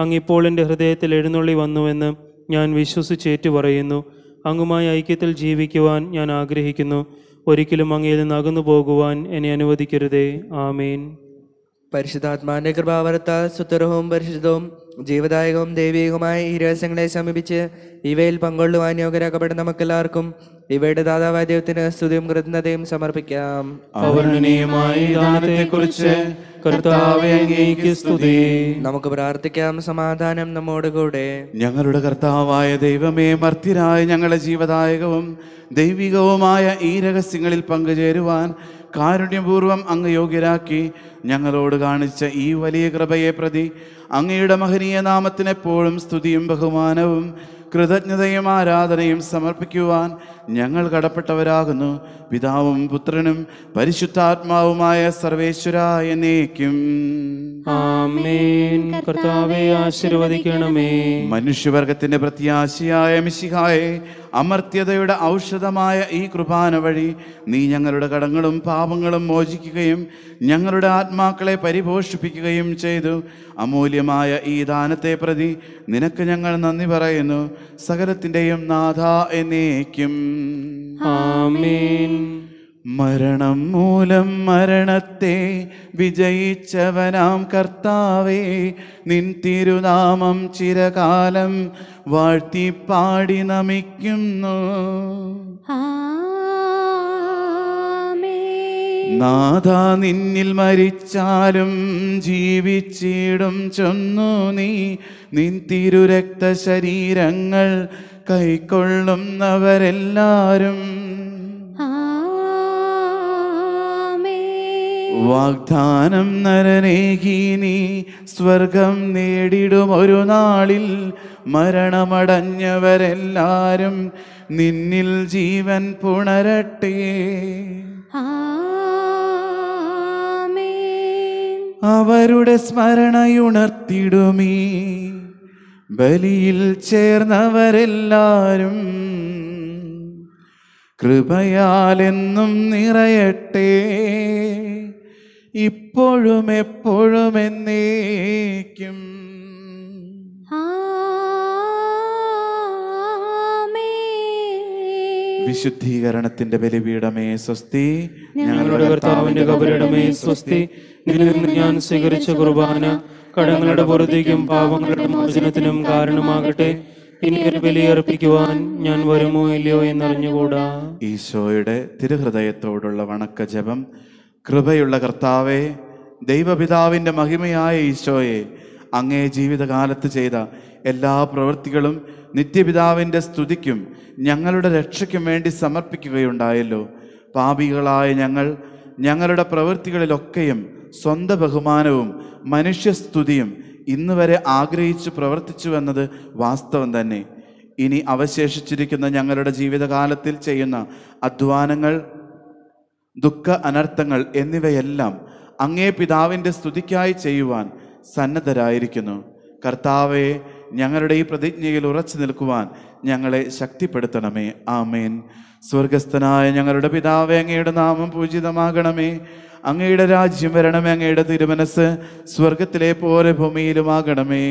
അങ്ങിപ്പോൾ എൻ്റെ ഹൃദയത്തിൽ എഴുന്നള്ളി വന്നുവെന്ന് ഞാൻ വിശ്വസിച്ചേറ്റു പറയുന്നു അങ്ങുമായി ഐക്യത്തിൽ ജീവിക്കുവാൻ ഞാൻ ആഗ്രഹിക്കുന്നു ഒരിക്കലും അങ്ങയിൽ നിന്ന് അകന്നു പോകുവാൻ എന്നെ അനുവദിക്കരുതേ ആമേൻ പരിശുദ്ധാത്മാന്റെ കൃപാവരത്താൽ സുത്തരവും പരിശുദ്ധവും ജീവദായകവും ദൈവികവുമായ ഈ രഹസ്യങ്ങളെ സമീപിച്ച് ഇവയിൽ പങ്കൊള്ളുവാൻ യോഗ്യരാക്കപ്പെട്ട നമുക്കെല്ലാവർക്കും ഇവയുടെ ദാതാവായ ദൈവത്തിന് സ്തുതിയും കൃതജ്ഞതയും സമർപ്പിക്കാം സ്തുതി നമുക്ക് പ്രാർത്ഥിക്കാം സമാധാനം നമ്മോട് കൂടെ ഞങ്ങളുടെ കർത്താവായ ദൈവമേ മർത്തിരായ ഞങ്ങളുടെ ജീവദായകവും ദൈവികവുമായ ഈ രഹസ്യങ്ങളിൽ പങ്കുചേരുവാൻ കാരുണ്യപൂർവം അങ്ങ് യോഗ്യരാക്കി ഞങ്ങളോട് കാണിച്ച ഈ വലിയ കൃപയെ പ്രതി അങ്ങയുടെ മഹനീയ നാമത്തിനെപ്പോഴും സ്തുതിയും ബഹുമാനവും കൃതജ്ഞതയും ആരാധനയും സമർപ്പിക്കുവാൻ ഞങ്ങൾ കടപ്പെട്ടവരാകുന്നു പിതാവും പുത്രനും പരിശുദ്ധാത്മാവുമായ സർവേശ്വരായ നീക്കും ആശീർവദിക്കണമേ മനുഷ്യവർഗത്തിന്റെ പ്രത്യാശയായ മിശിഹായെ അമർത്യതയുടെ ഔഷധമായ ഈ കൃപാന വഴി നീ ഞങ്ങളുടെ കടങ്ങളും പാപങ്ങളും മോചിക്കുകയും ഞങ്ങളുടെ ആത്മാക്കളെ പരിപോഷിപ്പിക്കുകയും ചെയ്തു അമൂല്യമായ ഈ ദാനത്തെ പ്രതി നിനക്ക് ഞങ്ങൾ നന്ദി പറയുന്നു സകലത്തിൻ്റെയും നാഥ എന്നേക്കും ആമേൻ മരണം മൂലം മരണത്തെ വിജയിച്ചവനാം കർത്താവേ നിൻ തിരുനാമം ചിരകാലം വാഴ്ത്തി പാടി നമിക്കുന്നു നാഥ നിന്നിൽ മരിച്ചാലും ജീവിച്ചിടും ചൊന്നു നീ നിൻ തിരുരക്ത ശരീരങ്ങൾ കൈക്കൊള്ളുന്നവരെല്ലാരും വാഗ്ദാനം നരനേഹീനി സ്വർഗം നേടിടും ഒരു നാളിൽ മരണമടഞ്ഞവരെല്ലാരും നിന്നിൽ ജീവൻ പുണരട്ടെ അവരുടെ സ്മരണയുണർത്തിടുമീ ബലിയിൽ ചേർന്നവരെല്ലാരും കൃപയാലെന്നും നിറയട്ടെ ഇപ്പോഴും എപ്പോഴും എന്നേക്കും വിശുദ്ധീകരണത്തിന്റെ ബലിപീഠമേ സ്വസ്തി ഞങ്ങളുടെ കർത്താവിന്റെ കബരിടമേ സ്വസ്തി ഞാൻ സ്വീകരിച്ച കുർബാന കടങ്ങളുടെ പുറത്തേക്കും പാപങ്ങളുടെ മോചനത്തിനും കാരണമാകട്ടെ ഇനി ബലിയർപ്പിക്കുവാൻ ഞാൻ വരുമോ ഇല്ലയോ എന്നറിഞ്ഞുകൂടാ ഈശോയുടെ തിരുഹൃദയത്തോടുള്ള വണക്ക ജപം കൃപയുള്ള കർത്താവെ ദൈവപിതാവിൻ്റെ മഹിമയായ ഈശോയെ അങ്ങേ ജീവിതകാലത്ത് ചെയ്ത എല്ലാ പ്രവൃത്തികളും നിത്യപിതാവിൻ്റെ സ്തുതിക്കും ഞങ്ങളുടെ രക്ഷയ്ക്കും വേണ്ടി സമർപ്പിക്കുകയുണ്ടായല്ലോ പാപികളായ ഞങ്ങൾ ഞങ്ങളുടെ പ്രവൃത്തികളിലൊക്കെയും സ്വന്ത ബഹുമാനവും മനുഷ്യസ്തുതിയും ഇന്ന് വരെ ആഗ്രഹിച്ചു പ്രവർത്തിച്ചു എന്നത് വാസ്തവം തന്നെ ഇനി അവശേഷിച്ചിരിക്കുന്ന ഞങ്ങളുടെ ജീവിതകാലത്തിൽ ചെയ്യുന്ന അധ്വാനങ്ങൾ ദുഃഖ അനർത്ഥങ്ങൾ എന്നിവയെല്ലാം അങ്ങേ പിതാവിൻ്റെ സ്തുതിക്കായി ചെയ്യുവാൻ സന്നദ്ധരായിരിക്കുന്നു കർത്താവെ ഞങ്ങളുടെ ഈ പ്രതിജ്ഞയിൽ ഉറച്ചു നിൽക്കുവാൻ ഞങ്ങളെ ശക്തിപ്പെടുത്തണമേ ആമേൻ സ്വർഗസ്ഥനായ ഞങ്ങളുടെ പിതാവെ അങ്ങയുടെ നാമം പൂജിതമാകണമേ അങ്ങയുടെ രാജ്യം വരണമേ അങ്ങയുടെ തിരുമനസ് സ്വർഗത്തിലെ പോലെ ഭൂമിയിലുമാകണമേ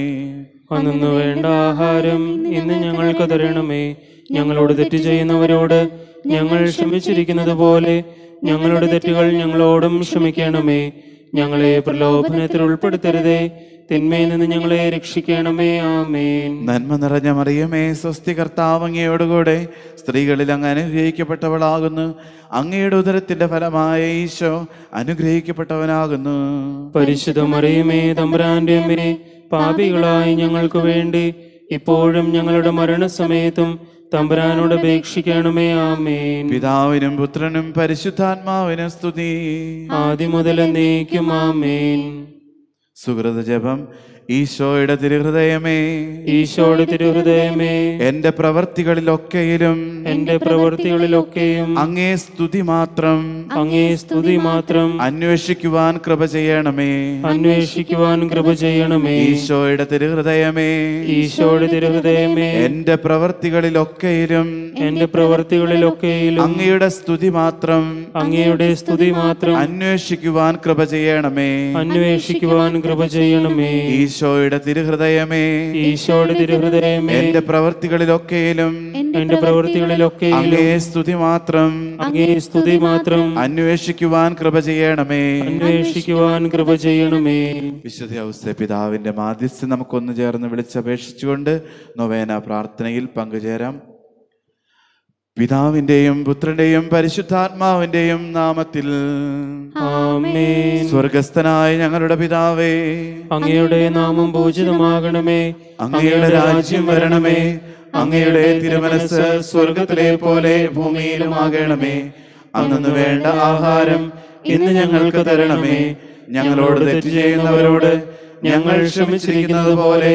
അന്നു വേണ്ട ആഹാരം ഇന്ന് ഞങ്ങൾക്ക് തരണമേ ഞങ്ങളോട് തെറ്റ് ചെയ്യുന്നവരോട് ഞങ്ങൾ ക്ഷമിച്ചിരിക്കുന്നത് പോലെ ഞങ്ങളുടെ തെറ്റുകൾ ഞങ്ങളോടും ക്ഷമിക്കണമേ ഞങ്ങളെ പ്രലോഭനത്തിൽ ഉൾപ്പെടുത്തരുതേ തിന്മയിൽ നിന്ന് ഞങ്ങളെ രക്ഷിക്കണമേ ആമേൻ നന്മ നിറഞ്ഞ മറിയമേ സ്വസ്തി കർത്താവങ്ങയോടുകൂടെ സ്ത്രീകളിൽ അങ്ങ് അനുഗ്രഹിക്കപ്പെട്ടവളാകുന്നു അങ്ങയുടെ ഉദരത്തിന്റെ ഫലമായ ഈശോ അനുഗ്രഹിക്കപ്പെട്ടവനാകുന്നു പരിശുദ്ധ മറിയമേ തമ്പുരാന്റെ അമ്മേ പാപികളായി ഞങ്ങൾക്ക് വേണ്ടി ഇപ്പോഴും ഞങ്ങളുടെ മരണസമയത്തും തമ്പുരാനോട് അപേക്ഷിക്കണമേ ആമേൻ പിതാവിനും പുത്രനും പരിശുദ്ധാത്മാവിനും സ്തുതി ആദ്യം മുതൽ എന്നേക്കും ആമേൻ സുഹൃത ജപം ഈശോയുടെ തിരുഹൃദയമേ ഈശോയുടെ തിരുഹൃദയമേ എന്റെ പ്രവൃത്തികളിലൊക്കെയും എന്റെ പ്രവൃത്തികളിലൊക്കെയും അങ്ങേ സ്തുതി മാത്രം അങ്ങേ സ്തുതി മാത്രം അന്വേഷിക്കുവാൻ കൃപ ചെയ്യണമേ അന്വേഷിക്കുവാൻ കൃപ ചെയ്യണമേ ഈശോയുടെ തിരുഹൃദയമേ ഈശോയുടെ തിരുഹൃദയമേ എന്റെ പ്രവൃത്തികളിലൊക്കെയും എന്റെ പ്രവൃത്തികളിലൊക്കെയും അങ്ങയുടെ സ്തുതി മാത്രം അങ്ങയുടെ സ്തുതി മാത്രം അന്വേഷിക്കുവാൻ കൃപ ചെയ്യണമേ അന്വേഷിക്കുവാൻ കൃപ ചെയ്യണമേ ഈശോയുടെ തിരുഹൃദയമേ ഈശോയുടെ തിരുഹൃദയമേ എന്റെ പ്രവൃത്തികളിലൊക്കെയിലും എന്റെ പ്രവൃത്തികളിലൊക്കെയും അങ്ങേ സ്തുതി മാത്രം അങ്ങേ സ്തുതി മാത്രം അന്വേഷിക്കുവാൻ കൃപ ചെയ്യണമേ അന്വേഷിക്കുവാൻ കൃപ ചെയ്യണമേ വിശുദ്ധ അവസ്ഥ പിതാവിന്റെ മാധ്യസ്ഥ നമുക്കൊന്ന് ചേർന്ന് വിളിച്ചപേക്ഷിച്ചുകൊണ്ട് നൊവേന പ്രാർത്ഥനയിൽ പങ്കുചേരാം പിതാവിന്റെയും പുത്രന്റെയും പരിശുദ്ധാത്മാവിന്റെയും നാമത്തിൽ സ്വർഗസ്ഥനായ ഞങ്ങളുടെ പിതാവേ അങ്ങയുടെ നാമം പൂജിതമാകണമേ അങ്ങയുടെ രാജ്യം വരണമേ അങ്ങയുടെ തിരുമനസ് സ്വർഗത്തിലെ പോലെ ഭൂമിയിലുമാകണമേ അന്നു വേണ്ട ആഹാരം ഇന്ന് ഞങ്ങൾക്ക് തരണമേ ഞങ്ങളോട് തെറ്റ് ചെയ്യുന്നവരോട് ഞങ്ങൾ ക്ഷമിച്ചിരിക്കുന്നത് പോലെ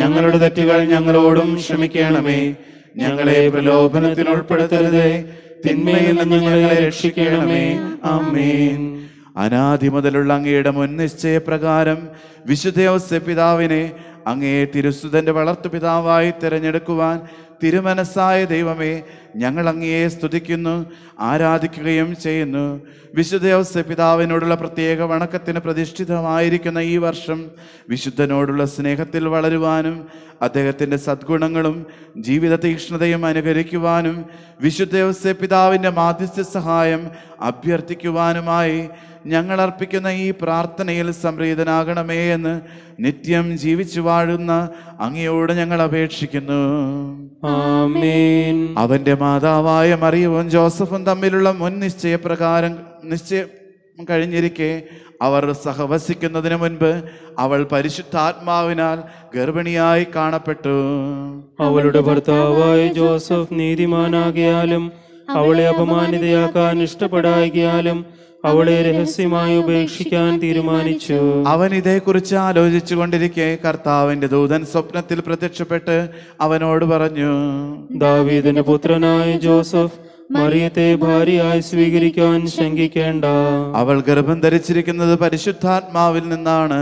ഞങ്ങളുടെ തെറ്റുകൾ ഞങ്ങളോടും ക്ഷമിക്കണമേ ഞങ്ങളെ പ്രലോഭനത്തിൽ ഉൾപ്പെടുത്തരുതേ തിന്മയിൽ നിന്ന് ഞങ്ങളെ രക്ഷിക്കണമേ അമ്മേൻ അനാദി മുതലുള്ള അങ്ങയുടെ മുൻനിശ്ചയ പ്രകാരം വിശുദ്ധ പിതാവിനെ അങ്ങയെ തിരുസുതന്റെ വളർത്തു പിതാവായി തിരഞ്ഞെടുക്കുവാൻ തിരുമനസ്സായ ദൈവമേ ഞങ്ങൾ അങ്ങയെ സ്തുതിക്കുന്നു ആരാധിക്കുകയും ചെയ്യുന്നു വിശുദ്ധ പിതാവിനോടുള്ള പ്രത്യേക വണക്കത്തിന് പ്രതിഷ്ഠിതമായിരിക്കുന്ന ഈ വർഷം വിശുദ്ധനോടുള്ള സ്നേഹത്തിൽ വളരുവാനും അദ്ദേഹത്തിൻ്റെ സദ്ഗുണങ്ങളും ജീവിത തീക്ഷ്ണതയും അനുകരിക്കുവാനും വിശുദ്ധ പിതാവിൻ്റെ മാധ്യസ്ഥ സഹായം അഭ്യർത്ഥിക്കുവാനുമായി ഞങ്ങൾ അർപ്പിക്കുന്ന ഈ പ്രാർത്ഥനയിൽ സംപ്രീതനാകണമേ എന്ന് നിത്യം ജീവിച്ചു വാഴുന്ന അങ്ങയോട് ഞങ്ങൾ അപേക്ഷിക്കുന്നു അവന്റെ മാതാവായ മറിയവും ജോസഫും തമ്മിലുള്ള മുൻ നിശ്ചയപ്രകാരം നിശ്ചയം കഴിഞ്ഞിരിക്കെ അവർ സഹവസിക്കുന്നതിന് മുൻപ് അവൾ പരിശുദ്ധാത്മാവിനാൽ ഗർഭിണിയായി കാണപ്പെട്ടു അവളുടെ ഭർത്താവായ ജോസഫ് നീതിമാനാകിയാലും അവളെ അപമാനിതയാക്കാൻ ഇഷ്ടപ്പെടാകിയാലും അവളെ രഹസ്യമായി ഉപേക്ഷിക്കാൻ തീരുമാനിച്ചു അവൻ ഇതേക്കുറിച്ച് ആലോചിച്ചു കൊണ്ടിരിക്കെ കർത്താവിന്റെ ദൂതൻ സ്വപ്നത്തിൽ പ്രത്യക്ഷപ്പെട്ട് അവനോട് പറഞ്ഞു ദാവീദിന്റെ പുത്രനായ ജോസഫ് മറിയത്തെ ഭാര്യയായി സ്വീകരിക്കാൻ ശങ്കിക്കേണ്ട അവൾ ഗർഭം ധരിച്ചിരിക്കുന്നത് പരിശുദ്ധാത്മാവിൽ നിന്നാണ്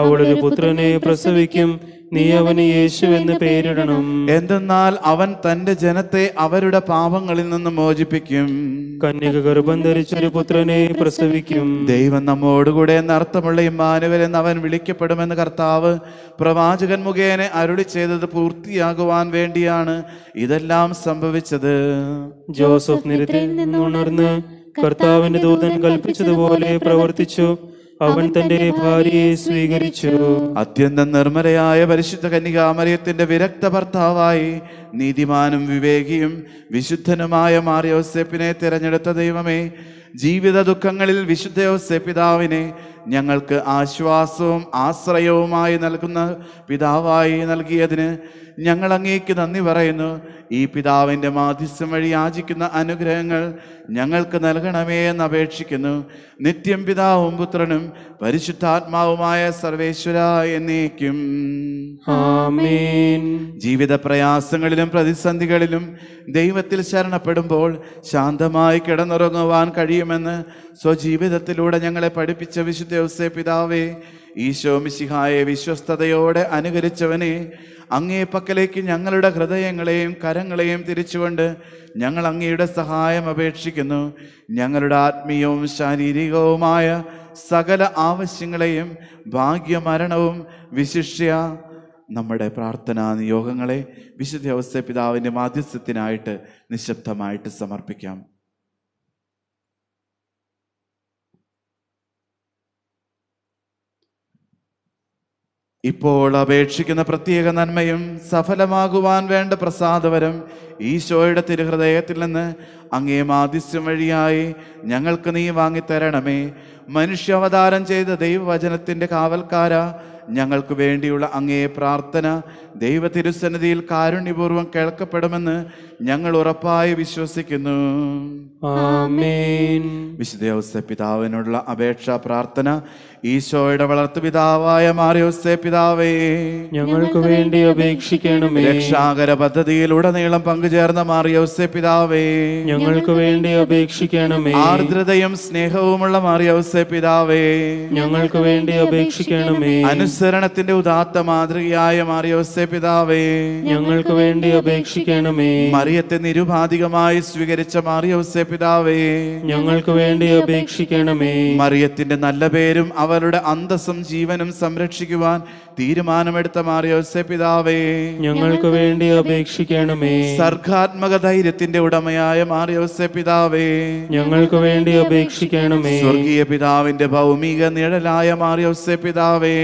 അവളൊരു പുത്രനെ പ്രസവിക്കും നീ അവന് യേശു എന്ന് പേരിടണം എന്തെന്നാൽ അവൻ തന്റെ ജനത്തെ അവരുടെ പാപങ്ങളിൽ നിന്ന് മോചിപ്പിക്കും കന്യക ഗർഭം ധരിച്ചൊരു പുത്രനെ പ്രസവിക്കും ദൈവം നമ്മോടുകൂടെ എന്നർത്ഥമുള്ള ഇമ്മാനുവൽ എന്ന് അവൻ വിളിക്കപ്പെടുമെന്ന് കർത്താവ് പ്രവാചകൻ മുഖേന അരുളി ചെയ്തത് പൂർത്തിയാകുവാൻ വേണ്ടിയാണ് ഇതെല്ലാം സംഭവിച്ചത് ജോസഫ് നിരത്തിൽ നിന്നുണർന്ന് കർത്താവിന്റെ ദൂതൻ കൽപ്പിച്ചതുപോലെ പ്രവർത്തിച്ചു അവൻ തന്റെ ഭാര്യയെ സ്വീകരിച്ചു അത്യന്തം നിർമ്മലയായ പരിശുദ്ധ കന്യകാമറിയത്തിന്റെ വിരക്ത ഭർത്താവായി നീതിമാനും വിവേകിയും വിശുദ്ധനുമായ മാറിയോസെപ്പിനെ തിരഞ്ഞെടുത്ത ദൈവമേ ജീവിത ദുഃഖങ്ങളിൽ വിശുദ്ധ പിതാവിനെ ഞങ്ങൾക്ക് ആശ്വാസവും ആശ്രയവുമായി നൽകുന്ന പിതാവായി നൽകിയതിന് ഞങ്ങൾ അങ്ങേക്ക് നന്ദി പറയുന്നു ഈ പിതാവിൻ്റെ മാധ്യസ്ഥം വഴി യാചിക്കുന്ന അനുഗ്രഹങ്ങൾ ഞങ്ങൾക്ക് നൽകണമേ എന്ന് അപേക്ഷിക്കുന്നു നിത്യം പിതാവും പുത്രനും പരിശുദ്ധാത്മാവുമായ സർവേശ്വര എന്നേക്കും ജീവിത പ്രയാസങ്ങളിലും പ്രതിസന്ധികളിലും ദൈവത്തിൽ ശരണപ്പെടുമ്പോൾ ശാന്തമായി കിടന്നുറങ്ങുവാൻ കഴിയും സാധിക്കുമെന്ന് സ്വജീവിതത്തിലൂടെ ഞങ്ങളെ പഠിപ്പിച്ച വിശുദ്ധ ഔസേ പിതാവേ ഈശോ മിശിഹായെ വിശ്വസ്തയോടെ അനുകരിച്ചവനെ അങ്ങേ പക്കലേക്ക് ഞങ്ങളുടെ ഹൃദയങ്ങളെയും കരങ്ങളെയും തിരിച്ചുകൊണ്ട് ഞങ്ങൾ അങ്ങയുടെ സഹായം അപേക്ഷിക്കുന്നു ഞങ്ങളുടെ ആത്മീയവും ശാരീരികവുമായ സകല ആവശ്യങ്ങളെയും ഭാഗ്യമരണവും വിശിഷ്യ നമ്മുടെ പ്രാർത്ഥനാ നിയോഗങ്ങളെ വിശുദ്ധ അവസ്ഥ പിതാവിൻ്റെ മാധ്യസ്ഥത്തിനായിട്ട് നിശബ്ദമായിട്ട് സമർപ്പിക്കാം ഇപ്പോൾ അപേക്ഷിക്കുന്ന പ്രത്യേക നന്മയും സഫലമാകുവാൻ വേണ്ട പ്രസാദവരും ഈശോയുടെ തിരുഹൃദയത്തിൽ നിന്ന് അങ്ങേ മാതിസ്യം വഴിയായി ഞങ്ങൾക്ക് നീ വാങ്ങിത്തരണമേ മനുഷ്യാവതാരം ചെയ്ത ദൈവവചനത്തിൻ്റെ കാവൽക്കാര ഞങ്ങൾക്ക് വേണ്ടിയുള്ള അങ്ങേ പ്രാർത്ഥന ദൈവ തിരുസന്നിധിയിൽ കാരുണ്യപൂർവ്വം കേൾക്കപ്പെടുമെന്ന് ഞങ്ങൾ ഉറപ്പായി വിശ്വസിക്കുന്നു വിശുദ്ധ പിതാവിനോടുള്ള അപേക്ഷാ പ്രാർത്ഥന ഈശോയുടെ വളർത്തു പിതാവായ മാറിയോസെ പിതാവേ ഞങ്ങൾക്ക് വേണ്ടി അപേക്ഷിക്കണമേ രക്ഷാകര പദ്ധതിയിൽ ഉടനീളം പങ്കുചേർന്ന മാറിയോസെ പിതാവേ ഞങ്ങൾക്ക് വേണ്ടി അപേക്ഷിക്കണമേ ആർദ്രതയും സ്നേഹവുമുള്ള മാറിയോസെ പിതാവേ ഞങ്ങൾക്ക് വേണ്ടി അപേക്ഷിക്കണമേ അനുസരണത്തിന്റെ ഉദാത്ത മാതൃകയായ മാറിയോസെ പിതാവേ ഞങ്ങൾക്ക് വേണ്ടി അപേക്ഷിക്കണമേ മറിയത്തെ നിരുപാധികമായി സ്വീകരിച്ച മറിയൗസെ പിതാവേ ഞങ്ങൾക്ക് വേണ്ടി അപേക്ഷിക്കണമേ മറിയത്തിന്റെ നല്ല പേരും അവരുടെ അന്തസ്സും ജീവനും സംരക്ഷിക്കുവാൻ തീരുമാനമെടുത്ത മാറിയോസെപിതാവേ പിതാവേ ഞങ്ങൾക്ക് വേണ്ടി അപേക്ഷിക്കണമേ സർഗാത്മക ധൈര്യത്തിന്റെ ഉടമയായ മാറിയോസെപിതാവേ പിതാവേ ഞങ്ങൾക്ക് വേണ്ടി അപേക്ഷിക്കണമേ സ്വർഗീയ പിതാവിന്റെ ഭൗമിക നിഴലായ മാറിയോസെപിതാവേ പിതാവേ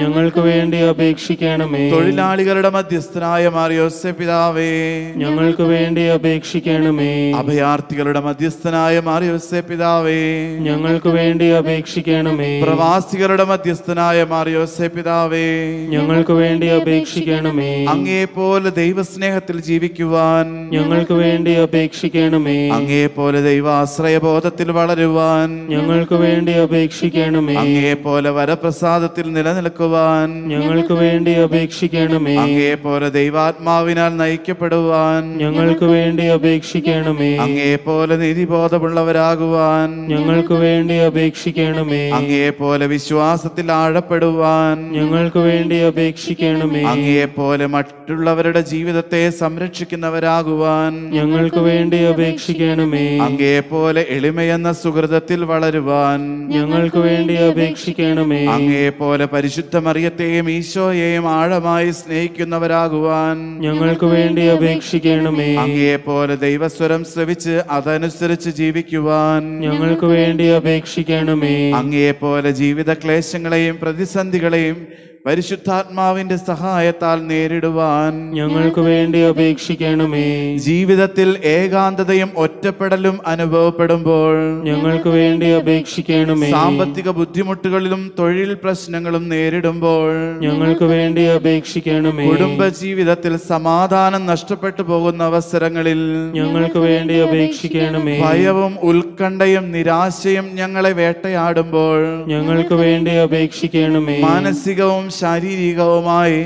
ഞങ്ങൾക്ക് വേണ്ടി അപേക്ഷിക്കണമേ തൊഴിലാളികളുടെ മധ്യസ്ഥനായ മാറിയോസെ പിതാവേ ഞങ്ങൾക്ക് വേണ്ടി അപേക്ഷിക്കണമേ അഭയാർത്ഥികളുടെ മധ്യസ്ഥനായ മാറിയോസെ പിതാവേ ഞങ്ങൾക്ക് വേണ്ടി അപേക്ഷിക്കണമേ പ്രവാസികളുടെ മധ്യസ്ഥനായ മാറിയോസെ പിതാവേ ഞങ്ങൾക്ക് വേണ്ടി അപേക്ഷിക്കണമേ അങ്ങേ പോലെ ദൈവസ്നേഹത്തിൽ ജീവിക്കുവാൻ ഞങ്ങൾക്ക് വേണ്ടി അപേക്ഷിക്കണമേ അങ്ങേ പോലെ ബോധത്തിൽ വളരുവാൻ ഞങ്ങൾക്ക് വേണ്ടി അപേക്ഷിക്കണമേ അങ്ങേ പോലെ വരപ്രസാദത്തിൽ നിലനിൽക്കുവാൻ ഞങ്ങൾക്ക് വേണ്ടി അപേക്ഷിക്കണമേ അങ്ങേ പോലെ ദൈവാത്മാവിനാൽ നയിക്കപ്പെടുവാൻ ഞങ്ങൾക്ക് വേണ്ടി അപേക്ഷിക്കണമേ അങ്ങേ പോലെ നീതിബോധമുള്ളവരാകുവാൻ ഞങ്ങൾക്ക് വേണ്ടി അപേക്ഷിക്കണമേ അങ്ങേ പോലെ വിശ്വാസത്തിൽ ആഴപ്പെടുവാൻ ഞങ്ങൾക്ക് വേണ്ടി അപേക്ഷിക്കണമേ അങ്ങയെ പോലെ മറ്റുള്ളവരുടെ ജീവിതത്തെ സംരക്ഷിക്കുന്നവരാകുവാൻ ഞങ്ങൾക്ക് വേണ്ടി അപേക്ഷിക്കണമേ അങ്ങയെ പോലെ എളിമയെന്ന സുഹൃതത്തിൽ വളരുവാൻ ഞങ്ങൾക്ക് വേണ്ടി അപേക്ഷിക്കണമേ അങ്ങയെ പോലെ പരിശുദ്ധ മറിയത്തെയും ഈശോയെയും ആഴമായി സ്നേഹിക്കുന്നവരാകുവാൻ ഞങ്ങൾക്ക് വേണ്ടി അപേക്ഷിക്കണമേ അങ്ങയെ പോലെ ദൈവസ്വരം ശ്രവിച്ച് അതനുസരിച്ച് ജീവിക്കുവാൻ ഞങ്ങൾക്ക് വേണ്ടി അപേക്ഷിക്കണമേ അങ്ങയെ പോലെ ജീവിത ക്ലേശങ്ങളെയും പ്രതിസന്ധികളെയും പരിശുദ്ധാത്മാവിന്റെ സഹായത്താൽ നേരിടുവാൻ ഞങ്ങൾക്ക് വേണ്ടി അപേക്ഷിക്കണമേ ജീവിതത്തിൽ ഏകാന്തതയും ഒറ്റപ്പെടലും അനുഭവപ്പെടുമ്പോൾ ഞങ്ങൾക്ക് വേണ്ടി അപേക്ഷിക്കണമേ സാമ്പത്തിക ബുദ്ധിമുട്ടുകളിലും തൊഴിൽ പ്രശ്നങ്ങളും നേരിടുമ്പോൾ ഞങ്ങൾക്ക് വേണ്ടി അപേക്ഷിക്കണമേ കുടുംബ ജീവിതത്തിൽ സമാധാനം നഷ്ടപ്പെട്ടു പോകുന്ന അവസരങ്ങളിൽ ഞങ്ങൾക്ക് വേണ്ടി അപേക്ഷിക്കണമേ ഭയവും ഉത്കണ്ഠയും നിരാശയും ഞങ്ങളെ വേട്ടയാടുമ്പോൾ ഞങ്ങൾക്ക് വേണ്ടി അപേക്ഷിക്കണമേ മാനസികവും ശാരീരികവുമായി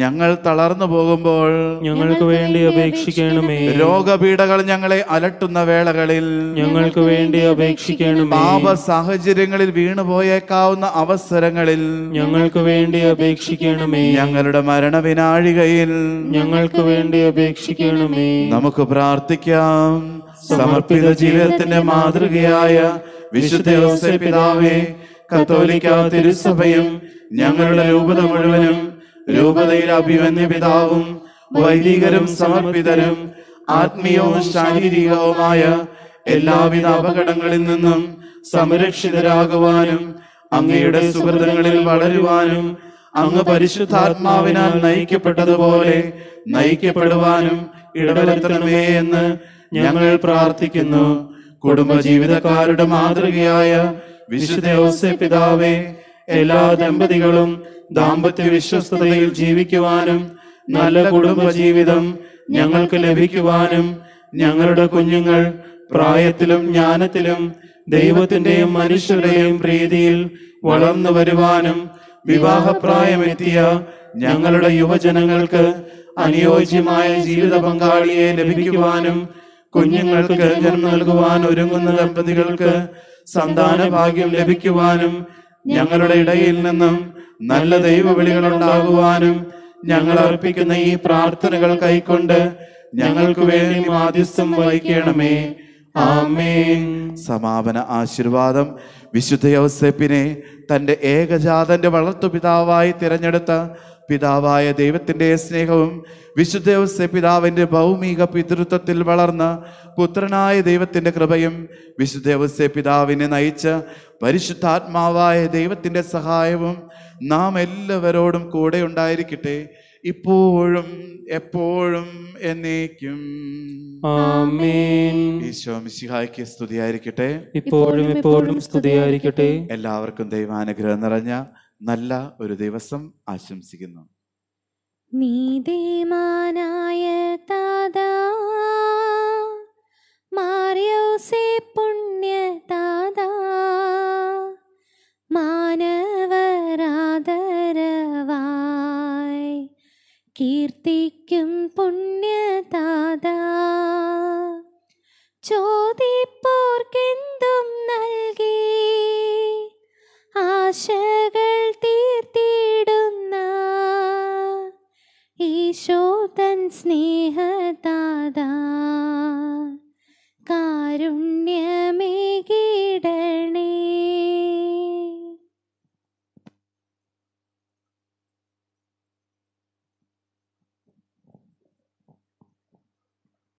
ഞങ്ങൾ തളർന്നു പോകുമ്പോൾ ഞങ്ങൾക്ക് വേണ്ടി അപേക്ഷിക്കണമേ രോഗപീഠകൾ ഞങ്ങളെ അലട്ടുന്ന വേളകളിൽ ഞങ്ങൾക്ക് വേണ്ടി അപേക്ഷിക്കണമേ പാപ സാഹചര്യങ്ങളിൽ വീണുപോയേക്കാവുന്ന അവസരങ്ങളിൽ ഞങ്ങൾക്ക് വേണ്ടി അപേക്ഷിക്കണമേ ഞങ്ങളുടെ മരണവിനാഴികയിൽ ഞങ്ങൾക്ക് വേണ്ടി അപേക്ഷിക്കണമേ നമുക്ക് പ്രാർത്ഥിക്കാം സമർപ്പിത ജീവിതത്തിന്റെ മാതൃകയായ വിശുദ്ധ പിതാവേ കത്തോലിക്ക തിരുസഭയും ഞങ്ങളുടെ രൂപത മുഴുവനും രൂപതയിൽ അഭിമന്യ പിതാവും വൈദികരും സമർപ്പിതരും ആത്മീയവും ശാരീരികവുമായ എല്ലാവിധ അപകടങ്ങളിൽ നിന്നും സംരക്ഷിതരാകുവാനും അങ്ങയുടെ സുഹൃതങ്ങളിൽ വളരുവാനും അങ്ങ് പരിശുദ്ധാത്മാവിനാൽ നയിക്കപ്പെട്ടതുപോലെ നയിക്കപ്പെടുവാനും ഇടവരുത്തണമേ എന്ന് ഞങ്ങൾ പ്രാർത്ഥിക്കുന്നു കുടുംബ ജീവിതക്കാരുടെ മാതൃകയായ വിശുദ്ധ പിതാവേ എല്ലാ ദമ്പതികളും ദാമ്പത്യ വിശ്വസ്തതയിൽ ജീവിക്കുവാനും നല്ല കുടുംബജീവിതം ഞങ്ങൾക്ക് ലഭിക്കുവാനും ഞങ്ങളുടെ കുഞ്ഞുങ്ങൾ പ്രായത്തിലും ജ്ഞാനത്തിലും ദൈവത്തിന്റെയും മനുഷ്യരുടെയും പ്രീതിയിൽ വളർന്നു വരുവാനും വിവാഹപ്രായമെത്തിയ ഞങ്ങളുടെ യുവജനങ്ങൾക്ക് അനുയോജ്യമായ ജീവിത പങ്കാളിയെ ലഭിക്കുവാനും കുഞ്ഞുങ്ങൾക്ക് ജന്മം നൽകുവാൻ ഒരുങ്ങുന്ന ദമ്പതികൾക്ക് സന്താന ഭാഗ്യം ലഭിക്കുവാനും ഞങ്ങളുടെ ഇടയിൽ നിന്നും നല്ല ദൈവവിളികൾ ഉണ്ടാകുവാനും ഞങ്ങൾ അർപ്പിക്കുന്ന ഈ പ്രാർത്ഥനകൾ കൈക്കൊണ്ട് ഞങ്ങൾക്ക് വേണ്ടി മാധ്യസ്ഥം വഹിക്കണമേ ആമേൻ സമാപന ആശീർവാദം വിശുദ്ധ യോസെപ്പിനെ തന്റെ ഏകജാതന്റെ വളർത്തുപിതാവായി തിരഞ്ഞെടുത്ത പിതാവായ ദൈവത്തിൻ്റെ സ്നേഹവും വിശുദ്ധ പിതാവിൻ്റെ ഭൗമിക പിതൃത്വത്തിൽ വളർന്ന് പുത്രനായ ദൈവത്തിൻ്റെ കൃപയും വിശുദ്ധ പിതാവിനെ നയിച്ച പരിശുദ്ധാത്മാവായ ദൈവത്തിൻ്റെ സഹായവും നാം എല്ലാവരോടും കൂടെ ഉണ്ടായിരിക്കട്ടെ ഇപ്പോഴും എപ്പോഴും എന്നേക്കും ഈശോ സ്തുതിയായിരിക്കട്ടെ ഇപ്പോഴും എപ്പോഴും സ്തുതിയായിരിക്കട്ടെ എല്ലാവർക്കും ദൈവാനുഗ്രഹം നിറഞ്ഞ നല്ല ഒരു ദിവസം ആശംസിക്കുന്നു നീതിമാനായ കീർത്തിക്കും പുണ്യ ചോദിപ്പോർക്കെന്തും നൽകി ആശകൾ തൻ സ്നേഹതാദാ കാരുണ്യമേകി